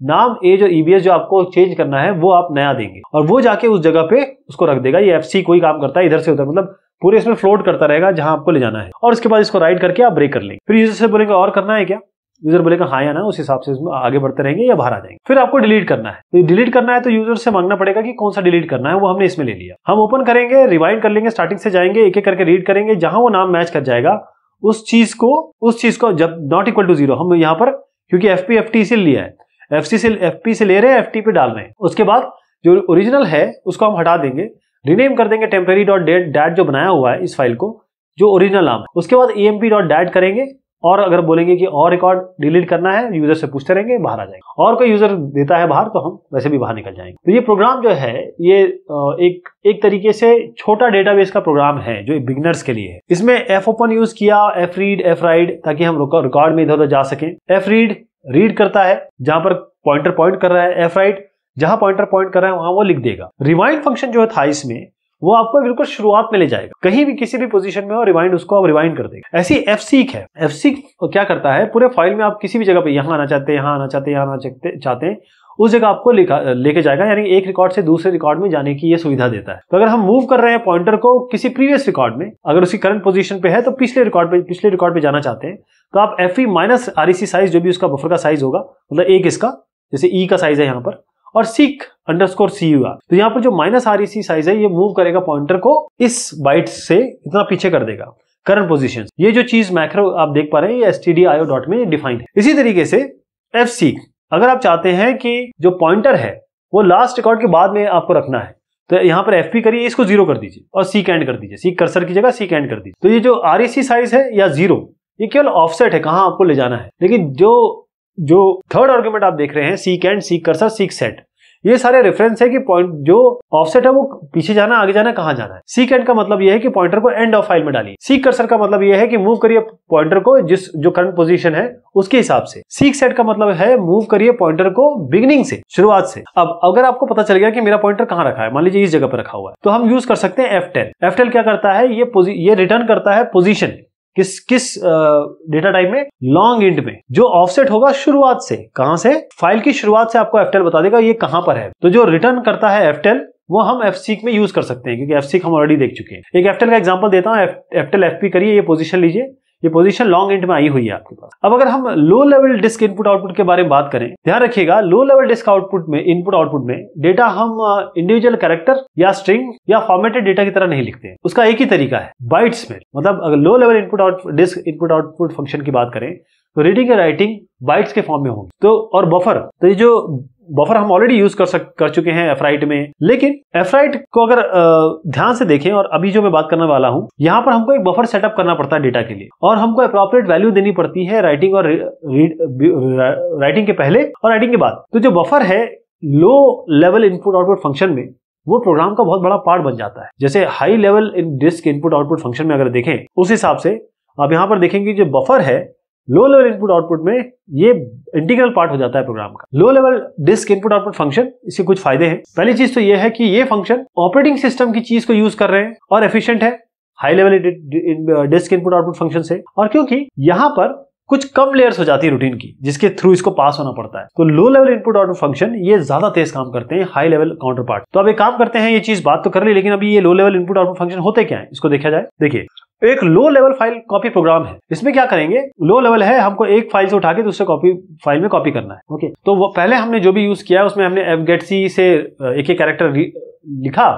नाम एज और ईबीएस जो आपको चेंज करना है वो आप नया देंगे और वो जाके उस जगह पे उसको रख देगा ये एफ सी कोई काम करता है इधर से उधर मतलब पूरे इसमें फ्लोट करता रहेगा जहां आपको ले जाना है और उसके बाद इसको राइट करके आप ब्रेक कर लेंगे फिर यूजर से बोलेंगे और करना है क्या यूजर बोलेगा हाँ या ना उस हिसाब से इसमें आगे बढ़ते रहेंगे या बाहर आ जाएंगे फिर आपको डिलीट करना है तो डिलीट करना है तो यूजर से मांगना पड़ेगा कि कौन सा डिलीट करना है वो हमने इसमें ले लिया हम ओपन करेंगे रिवाइंड कर लेंगे स्टार्टिंग से जाएंगे एक एक करके रीड करेंगे जहां वो नाम मैच कर जाएगा उस चीज को उस चीज को जब नॉट इक्वल टू जीरो हम यहां पर क्योंकि एफ पी एफ टी से लिया है एफ सी से एफ पी से ले रहे हैं एफ टी पे डाल रहे हैं उसके बाद जो ओरिजिनल है उसको हम हटा देंगे रिनेम कर देंगे टेम्प्रेरी डॉट डेट डैट जो बनाया हुआ है इस फाइल को जो ओरिजिनल नाम उसके बाद e m p dot dat करेंगे और अगर बोलेंगे कि और रिकॉर्ड डिलीट करना है यूजर से पूछते रहेंगे बाहर आ जाएंगे और कोई यूजर देता है बाहर तो हम वैसे भी बाहर निकल जाएंगे तो ये प्रोग्राम जो है ये एक एक तरीके से छोटा डेटाबेस का प्रोग्राम है जो बिगनर्स के लिए है इसमें एफ ओपन यूज किया एफ रीड एफ राइड ताकि हम रिकॉर्ड में इधर उधर जा सके एफ रीड रीड करता है जहां पर पॉइंटर पॉइंट कर रहा है एफ राइट जहां पॉइंटर पॉइंट कर रहा है वहां वो लिख देगा रिवाइंड फंक्शन जो था इसमें वो आपको बिल्कुल शुरुआत में ले जाएगा कहीं भी किसी भी पोजीशन में हो रिवाइंड उसको आप रिवाइंड कर देगा ऐसी एफ सीक है एफ सीक क्या करता है पूरे फाइल में आप किसी भी जगह पर यहाँ आना चाहते हैं यहाँ आना चाहते हैं यहाँ आना चाहते हैं उस जगह आपको लेके जाएगा यानी एक रिकॉर्ड से दूसरे रिकॉर्ड में जाने की ये सुविधा देता है तो अगर हम मूव कर रहे हैं पॉइंटर को किसी प्रीवियस रिकॉर्ड में अगर उसकी करंट पोजीशन पे है तो पिछले रिकॉर्ड पे पिछले रिकॉर्ड पे जाना चाहते हैं तो आप f e minus r size जो भी उसका बफर का साइज होगा मतलब एक इसका जैसे ई e का साइज है यहाँ पर और सीख अंडर स्कोर सी यू आर तो यहाँ पर जो minus r e c size है ये मूव करेगा पॉइंटर को इस बाइट से इतना पीछे कर देगा करंट पोजिशन ये जो चीज मैक्रो आप देख पा रहे हैं ये s T D IO dot में डिफाइंड है इसी तरीके से एफ सी अगर आप चाहते हैं कि जो पॉइंटर है वो लास्ट रिकॉर्ड के बाद में आपको रखना है तो यहाँ पर एफ पी करिए इसको जीरो कर दीजिए और सी कैंड कर दीजिए सी कर्सर की जगह सी कैंड कर दीजिए तो ये जो आर साइज e है या जीरो ये केवल ऑफसेट है कहाँ आपको ले जाना है लेकिन जो जो थर्ड आर्ग्यूमेंट आप देख रहे हैं seek end seek cursor seek set ये सारे रेफरेंस है कि पॉइंट जो ऑफसेट है वो पीछे जाना आगे जाना कहां जाना है सीक एंड का मतलब ये है कि पॉइंटर को एंड ऑफ फाइल में डालिए सीक कर्सर का मतलब ये है कि मूव करिए पॉइंटर को जिस जो करंट पोजीशन है उसके हिसाब से सीक सेट का मतलब है मूव करिए पॉइंटर को बिगिनिंग से शुरुआत से अब अगर आपको पता चल गया कि मेरा पॉइंटर कहां रखा है मान लीजिए इस जगह पर रखा हुआ है तो हम यूज कर सकते हैं एफ टेन क्या करता है ये ये रिटर्न करता है पोजिशन किस किस डेटा टाइप में लॉन्ग इंट में जो ऑफसेट होगा शुरुआत से कहां से फाइल की शुरुआत से आपको एफटेल बता देगा ये कहां पर है तो जो रिटर्न करता है एफटेल वो हम एफ सीक में यूज कर सकते हैं क्योंकि एफ सीक हम ऑलरेडी देख चुके हैं एक एफटेल का एग्जांपल देता हूं एफटेल एफ पी करिए ये पोजीशन लीजिए ये पोजीशन लॉन्ग एंड में आई हुई है आपके पास अब अगर हम low level disk input output के बारे में बात करें ध्यान रखिएगा लो लेवल डिस्क आउटपुट में इनपुट आउटपुट में डेटा हम इंडिविजुअल कैरेक्टर या स्ट्रिंग या फॉर्मेटेड डेटा की तरह नहीं लिखते हैं उसका एक ही तरीका है बाइट्स में मतलब अगर low level input output disk input output function की बात करें तो रीडिंग या राइटिंग बाइट्स के फॉर्म में होंगे तो और बफर तो ये जो बफर हम ऑलरेडी यूज कर सक कर चुके हैं एफराइट में लेकिन एफराइट को अगर ध्यान से देखें और अभी जो मैं बात करने वाला हूं यहां पर हमको एक बफर सेटअप करना पड़ता है डेटा के लिए और हमको अप्रोप्रिएट वैल्यू देनी पड़ती है राइटिंग और राइटिंग के पहले और राइटिंग के बाद तो जो बफर है low level input output function में वो प्रोग्राम का बहुत बड़ा पार्ट बन जाता है जैसे हाई लेवल इन डिस्क इनपुट आउटपुट फंक्शन में अगर देखें उस हिसाब से आप यहाँ पर देखेंगे जो बफर है लो लेवल इनपुट आउटपुट में ये इंटीग्रल पार्ट हो जाता है प्रोग्राम का low level disk input output function इसके कुछ फायदे हैं पहली चीज तो ये है कि ये फंक्शन ऑपरेटिंग सिस्टम की चीज को यूज कर रहे हैं और एफिशिएंट है high level disk input output function से और क्योंकि यहाँ पर कुछ कम लेयर्स हो जाती है रूटीन की जिसके थ्रू इसको पास होना पड़ता है तो low level input output function ये ज्यादा तेज काम करते हैं हाई लेवल काउंटर पार्ट तो अब एक काम करते हैं ये चीज बात तो कर ली लेकिन अभी ये low level input output function होते क्या है इसको देखा जाए देखिए एक low level file copy program है इसमें क्या करेंगे लो लेवल है हमको एक फाइल से उठा के दूसरे कॉपी फाइल में कॉपी करना है ओके तो वो पहले हमने जो भी यूज किया उसमें हमने एफ गेट सी से एक एक कैरेक्टर लिखा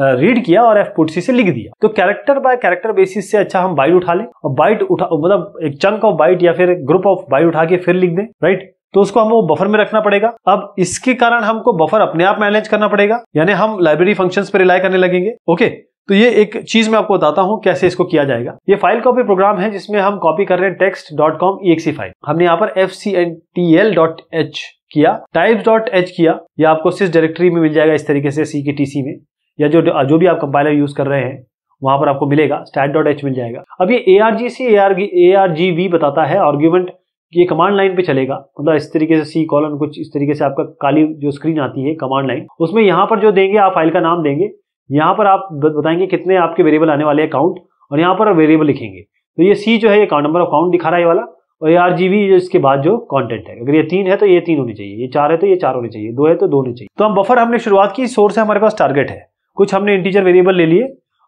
रीड किया और एफ पुट सी से लिख दिया तो कैरेक्टर बाय कैरेक्टर बेसिस से अच्छा हम बाइट उठा लें और बाइट उठा मतलब एक चंक ऑफ बाइट या फिर ग्रुप ऑफ बाइट उठा के फिर लिख दें राइट तो उसको हमको बफर में रखना पड़ेगा अब इसके कारण हमको बफर अपने आप मैनेज करना पड़ेगा यानी हम लाइब्रेरी फंक्शंस पर रिलाई करने लगेंगे ओके तो ये एक चीज मैं आपको बताता हूँ कैसे इसको किया जाएगा ये फाइल कॉपी प्रोग्राम है जिसमें हम कॉपी कर रहे हैं टेक्स्ट डॉट कॉम फाइल हमने यहाँ पर F C N T L dot H किया टाइप डॉट एच किया या आपको सिस डायरेक्टरी में मिल जाएगा इस तरीके से सी के टी सी में या जो जो भी आप कंपाइलर यूज कर रहे हैं वहां पर आपको मिलेगा स्टैट डॉट एच मिल जाएगा अब ये A R G C A R A R G V बताता है आर्ग्यूमेंट ये कमांड लाइन पे चलेगा मतलब इस तरीके से सी कॉलन कुछ इस तरीके से आपका काली जो स्क्रीन आती है कमांड लाइन उसमें यहाँ पर जो देंगे आप फाइल का नाम देंगे यहाँ पर आप बताएंगे कितने आपके वेरिएबल आने वाले अकाउंट और यहाँ पर वेरिएबल लिखेंगे तो ये सी जो है ये नंबर ऑफ काउंट दिखा रहा है ये वाला और ये आर जी इसके बाद जो कंटेंट है अगर ये तीन है तो ये तीन होनी चाहिए ये चार है तो ये चार होनी चाहिए दो है तो दो होनी चाहिए तो हम बफर हमने शुरुआत की सोर्स है हमारे पास टारगेट है कुछ हमने इंटीजर वेरिएबल ले लिए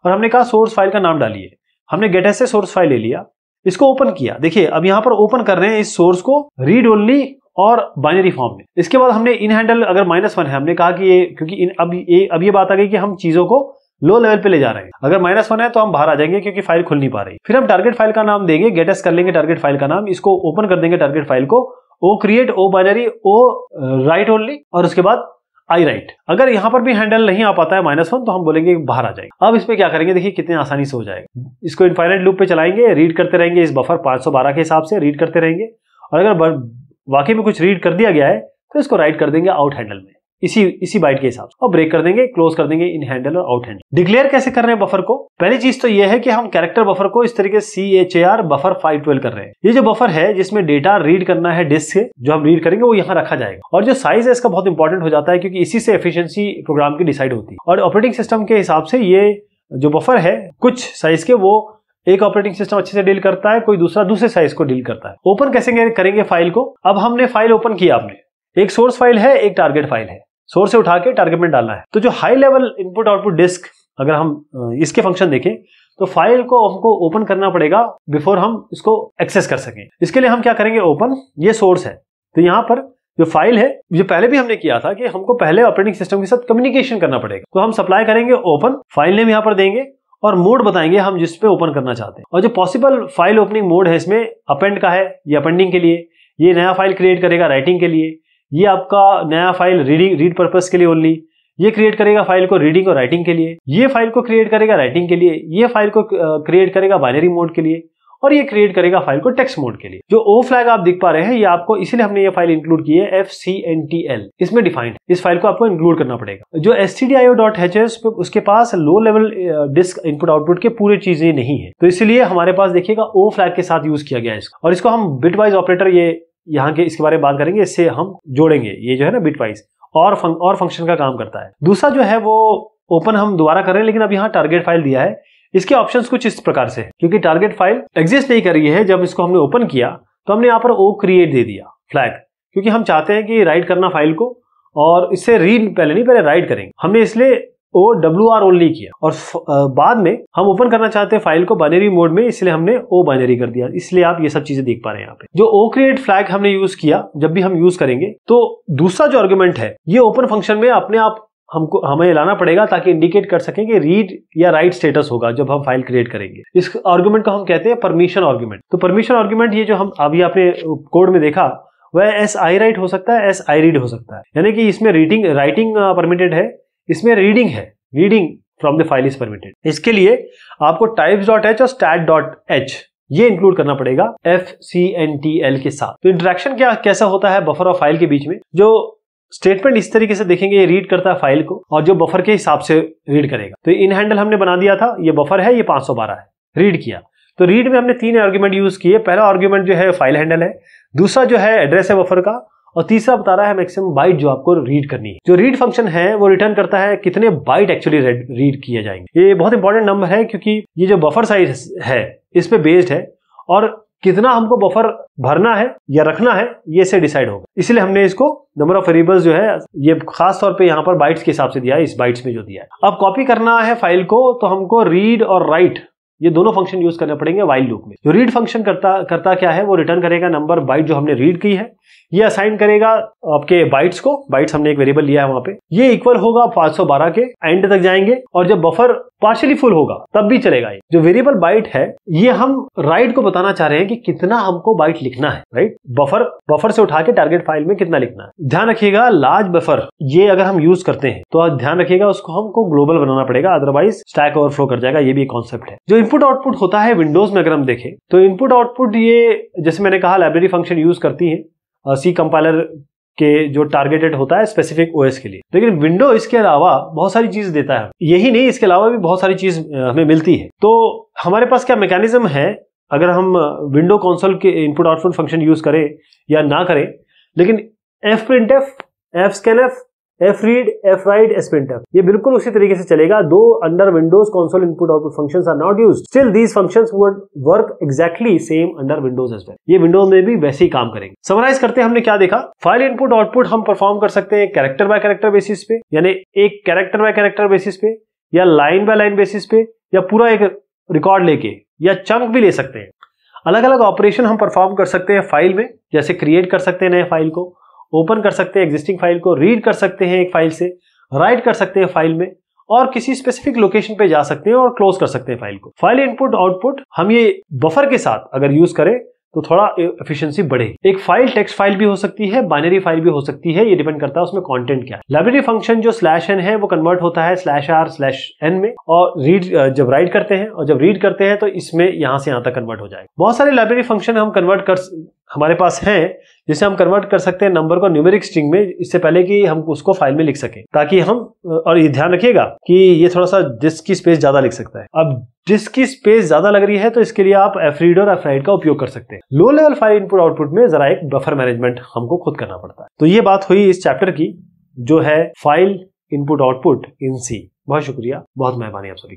और हमने कहा सोर्स फाइल का नाम डालिए हमने गेट से सोर्स फाइल ले लिया इसको ओपन किया देखिए अब यहाँ पर ओपन कर रहे हैं इस सोर्स को रीड ओनली और बाइनरी फॉर्म में इसके बाद हमने इन हैंडल अगर माइनस वन है हमने कहा कि ये क्योंकि इन अब ये अब ये बात आ गई कि हम चीजों को लो लेवल पे ले जा रहे हैं अगर माइनस वन है तो हम बाहर आ जाएंगे क्योंकि फाइल खुल नहीं पा रही फिर हम टारगेट फाइल का नाम देंगे गेटेस्ट कर लेंगे टारगेट फाइल का नाम इसको ओपन कर देंगे टारगेट फाइल को O create O binary O write only और उसके बाद आई राइट अगर यहां पर भी हैंडल नहीं आ पाता है माइनस वन तो हम बोलेंगे बाहर आ जाएंगे अब इस पर क्या करेंगे देखिए कितने आसानी से हो जाएगा इसको इन्फाइनाइट लूप पे चलाएंगे रीड करते रहेंगे इस बफर 512 के हिसाब से रीड करते रहेंगे और अगर वाकई में कुछ रीड कर दिया गया है तो इसको राइट कर देंगे आउट हैंडल में इसी इसी बाइट के हिसाब से और ब्रेक कर देंगे क्लोज कर देंगे इन हैंडल और आउट हैंडल डिक्लेयर कैसे कर रहे हैं बफर को पहली चीज तो यह है कि हम कैरेक्टर बफर को इस तरीके C H A R buffer five twelve कर रहे हैं ये जो बफर है जिसमें डेटा रीड करना है डिस्क से जो हम रीड करेंगे वो यहाँ रखा जाएगा और जो साइज है इसका बहुत इंपॉर्टेंट हो जाता है क्योंकि इसी से एफिशियंसी प्रोग्राम की डिसाइड होती है और ऑपरेटिंग सिस्टम के हिसाब से ये जो बफर है कुछ साइज के वो एक ऑपरेटिंग सिस्टम अच्छे से डील करता है कोई दूसरा दूसरे साइज को डील करता है ओपन कैसे करेंगे फाइल को अब हमने फाइल ओपन किया आपने एक सोर्स फाइल है एक टारगेट फाइल है सोर्स से उठा के टारगेट में डालना है तो जो high level input output disk अगर हम इसके फंक्शन देखें तो फाइल को हमको ओपन करना पड़ेगा बिफोर हम इसको एक्सेस कर सकें इसके लिए हम क्या करेंगे ओपन ये सोर्स है तो यहाँ पर जो फाइल है जो पहले भी हमने किया था कि हमको पहले ऑपरेटिंग सिस्टम के साथ कम्युनिकेशन करना पड़ेगा तो हम सप्लाई करेंगे ओपन फाइल नेम यहाँ पर देंगे और मोड बताएंगे हम जिस पे ओपन करना चाहते हैं और जो पॉसिबल फाइल ओपनिंग मोड है इसमें अपेंड का है ये अपेंडिंग के लिए ये नया फाइल क्रिएट करेगा राइटिंग के लिए ये आपका नया फाइल रीडिंग रीड पर्पज के लिए ओनली ये क्रिएट करेगा फाइल को रीडिंग और राइटिंग के लिए ये फाइल को क्रिएट करेगा राइटिंग के लिए ये फाइल को क्रिएट करेगा बाइनरी मोड के लिए और ये क्रिएट करेगा फाइल को टेक्स्ट मोड के लिए जो ओ फ्लैग आप देख पा रहे हैं ये आपको इसलिए हमने ये फाइल इंक्लूड की है F C N T L इसमें डिफाइंड इस फाइल को आपको इंक्लूड करना पड़ेगा जो S T D I O dot H S उसके पास low level disk input output के पूरे चीजें नहीं है तो इसलिए हमारे पास देखिएगा ओ फ्लैग के साथ यूज किया गया है इसको और इसको हम बिट वाइज ऑपरेटर ये यहाँ के इसके बारे में बात करेंगे इससे हम जोड़ेंगे ये जो है ना बिट वाइज और फंक, और फंक्शन का काम करता है दूसरा जो है वो ओपन हम दोबारा कर रहे हैं लेकिन अब यहाँ टारगेट फाइल दिया है इसके ऑप्शन कुछ इस प्रकार से क्योंकि टारगेट फाइल एग्जिस्ट नहीं कर रही है जब इसको हमने ओपन किया तो हमने यहाँ पर ओ क्रिएट दे दिया फ्लैग क्योंकि हम चाहते हैं कि राइट करना फाइल को और इससे रीड पहले नहीं पहले राइट करेंगे हमने इसलिए ओ डब्ल्यू आर ओनली किया और बाद में हम ओपन करना चाहते हैं फाइल को बाइनरी मोड में इसलिए हमने ओ बाइनरी कर दिया इसलिए आप ये सब चीजें देख पा रहे हैं यहाँ पे जो ओ क्रिएट फ्लैग हमने यूज किया जब भी हम यूज करेंगे तो दूसरा जो आर्ग्यूमेंट है ये ओपन फंक्शन में अपने आप हमको हमें लाना पड़ेगा ताकि इंडिकेट कर सकें कि रीड या राइट स्टेटस होगा जब हम फाइल क्रिएट करेंगे इस आर्ग्यूमेंट को हम कहते हैं परमिशन आर्ग्यूमेंट तो परमिशन आर्ग्यूमेंट ये जो हम अभी आपने कोड में देखा वह एस आई राइट हो सकता है एस आई रीड हो सकता है यानी कि इसमें रीडिंग राइटिंग परमिटेड है इसमें रीडिंग है reading from the file is permitted इसके लिए आपको टाइप डॉट एच और स्टैट डॉट एच ये इंक्लूड करना पड़ेगा F C N T L के साथ तो इंटरेक्शन क्या कैसा होता है बफर और फाइल के बीच में जो स्टेटमेंट इस तरीके से देखेंगे ये रीड करता है फाइल को और जो बफर के हिसाब से रीड करेगा तो इन हैंडल हमने बना दिया था ये बफर है ये 512 है रीड किया तो रीड में हमने तीन आर्ग्यूमेंट यूज किए पहला आर्ग्यूमेंट जो है फाइल हैंडल है दूसरा जो है एड्रेस है बफर का और तीसरा बता रहा है मैक्सिमम बाइट जो आपको रीड करनी है जो रीड फंक्शन है वो रिटर्न करता है कितने बाइट एक्चुअली रीड किए जाएंगे ये बहुत इंपॉर्टेंट नंबर है क्योंकि ये जो बफर साइज है इस पे बेस्ड है और कितना हमको बफर भरना है या रखना है ये से डिसाइड होगा इसलिए हमने इसको नंबर ऑफ वेरिएबल्स जो है ये खास तौर पे यहाँ पर बाइट्स के हिसाब से दिया है इस बाइट्स में जो दिया है अब कॉपी करना है फाइल को तो हमको रीड और राइट ये दोनों फंक्शन यूज करने पड़ेंगे वाइल लूप में जो रीड फंक्शन करता करता क्या है वो रिटर्न करेगा नंबर बाइट जो हमने रीड की है ये असाइन करेगा आपके बाइट्स को बाइट्स हमने एक वेरिएबल लिया है वहां पे ये इक्वल होगा 512 के एंड तक जाएंगे और जब बफर पार्शियली फुल होगा तब भी चलेगा ये जो वेरिएबल बाइट है ये हम राइट को बताना चाह रहे हैं कि कितना हमको बाइट लिखना है राइट बफर बफर से उठा के टारगेट फाइल में कितना लिखना है ध्यान रखिएगा लार्ज बफर ये अगर हम यूज करते हैं तो ध्यान रखिएगा उसको हमको ग्लोबल बनाना पड़ेगा अदरवाइज स्टैक ओवरफ्लो कर जाएगा ये भी एक कॉन्सेप्ट है जो इनपुट आउटपुट होता है विंडोज में अगर हम देखें तो इनपुट आउटपुट ये जैसे मैंने कहा लाइब्रेरी फंक्शन यूज करती है सी कंपाइलर के जो टारगेटेड होता है स्पेसिफिक ओएस के लिए तो लेकिन विंडो इसके अलावा बहुत सारी चीज देता है यही नहीं इसके अलावा भी बहुत सारी चीज हमें मिलती है तो हमारे पास क्या मैकेनिज्म है अगर हम विंडो कंसोल के इनपुट आउटपुट फंक्शन यूज करें या ना करें लेकिन F print F F scan F F F read write S printer ये बिल्कुल उसी तरीके से चलेगा though under Windows console input output function are not use still these function would work exactly same under Windows as well ये विंडोज में भी वैसे ही काम करेंगे समराइज करते हैं हमने क्या देखा फाइल इनपुट आउटपुट हम परफॉर्म कर सकते हैं कैरेक्टर बाय कैरेक्टर बेसिस पे यानी एक कैरेक्टर बाय कैरेक्टर बेसिस पे या लाइन बाय लाइन बेसिस पे या पूरा एक रिकॉर्ड लेके या चंक भी ले सकते हैं अलग अलग ऑपरेशन हम परफॉर्म कर सकते हैं फाइल में जैसे क्रिएट कर सकते हैं नए फाइल को ओपन कर सकते हैं एग्जिस्टिंग फाइल को रीड कर सकते हैं एक फाइल से राइट कर सकते हैं फाइल में और किसी स्पेसिफिक लोकेशन पे जा सकते हैं और क्लोज कर सकते हैं फाइल को फाइल इनपुट आउटपुट हम ये बफर के साथ अगर यूज करें तो थोड़ा एफिशिएंसी बढ़े एक फाइल टेक्स्ट फाइल भी हो सकती है बाइनरी फाइल भी हो सकती है ये डिपेंड करता है उसमें कंटेंट क्या है लाइब्रेरी फंक्शन जो स्लैश एन है वो कन्वर्ट होता है स्लैश आर स्लैश एन में और रीड जब राइट करते हैं और जब रीड करते हैं तो इसमें यहां से यहां तक कन्वर्ट हो जाएगा बहुत सारे लाइब्रेरी फंक्शन हम कन्वर्ट कर हमारे पास है जिसे हम कन्वर्ट कर सकते हैं नंबर को न्यूमेरिक स्ट्रिंग में इससे पहले कि हम उसको फाइल में लिख सकें ताकि हम और ये ध्यान रखिएगा कि ये थोड़ा सा डिस्क की स्पेस ज़्यादा लिख सकता है अब डिस्क की स्पेस ज़्यादा लग रही है तो इसके लिए आप रीड और एफराइड का उपयोग कर सकते हैं low level file input output में ज़रा एक बफर मैनेजमेंट हमको खुद करना पड़ता है तो ये बात हुई इस चैप्टर की जो है file input output in C बहुत शुक्रिया बहुत मेहरबानी आप सभी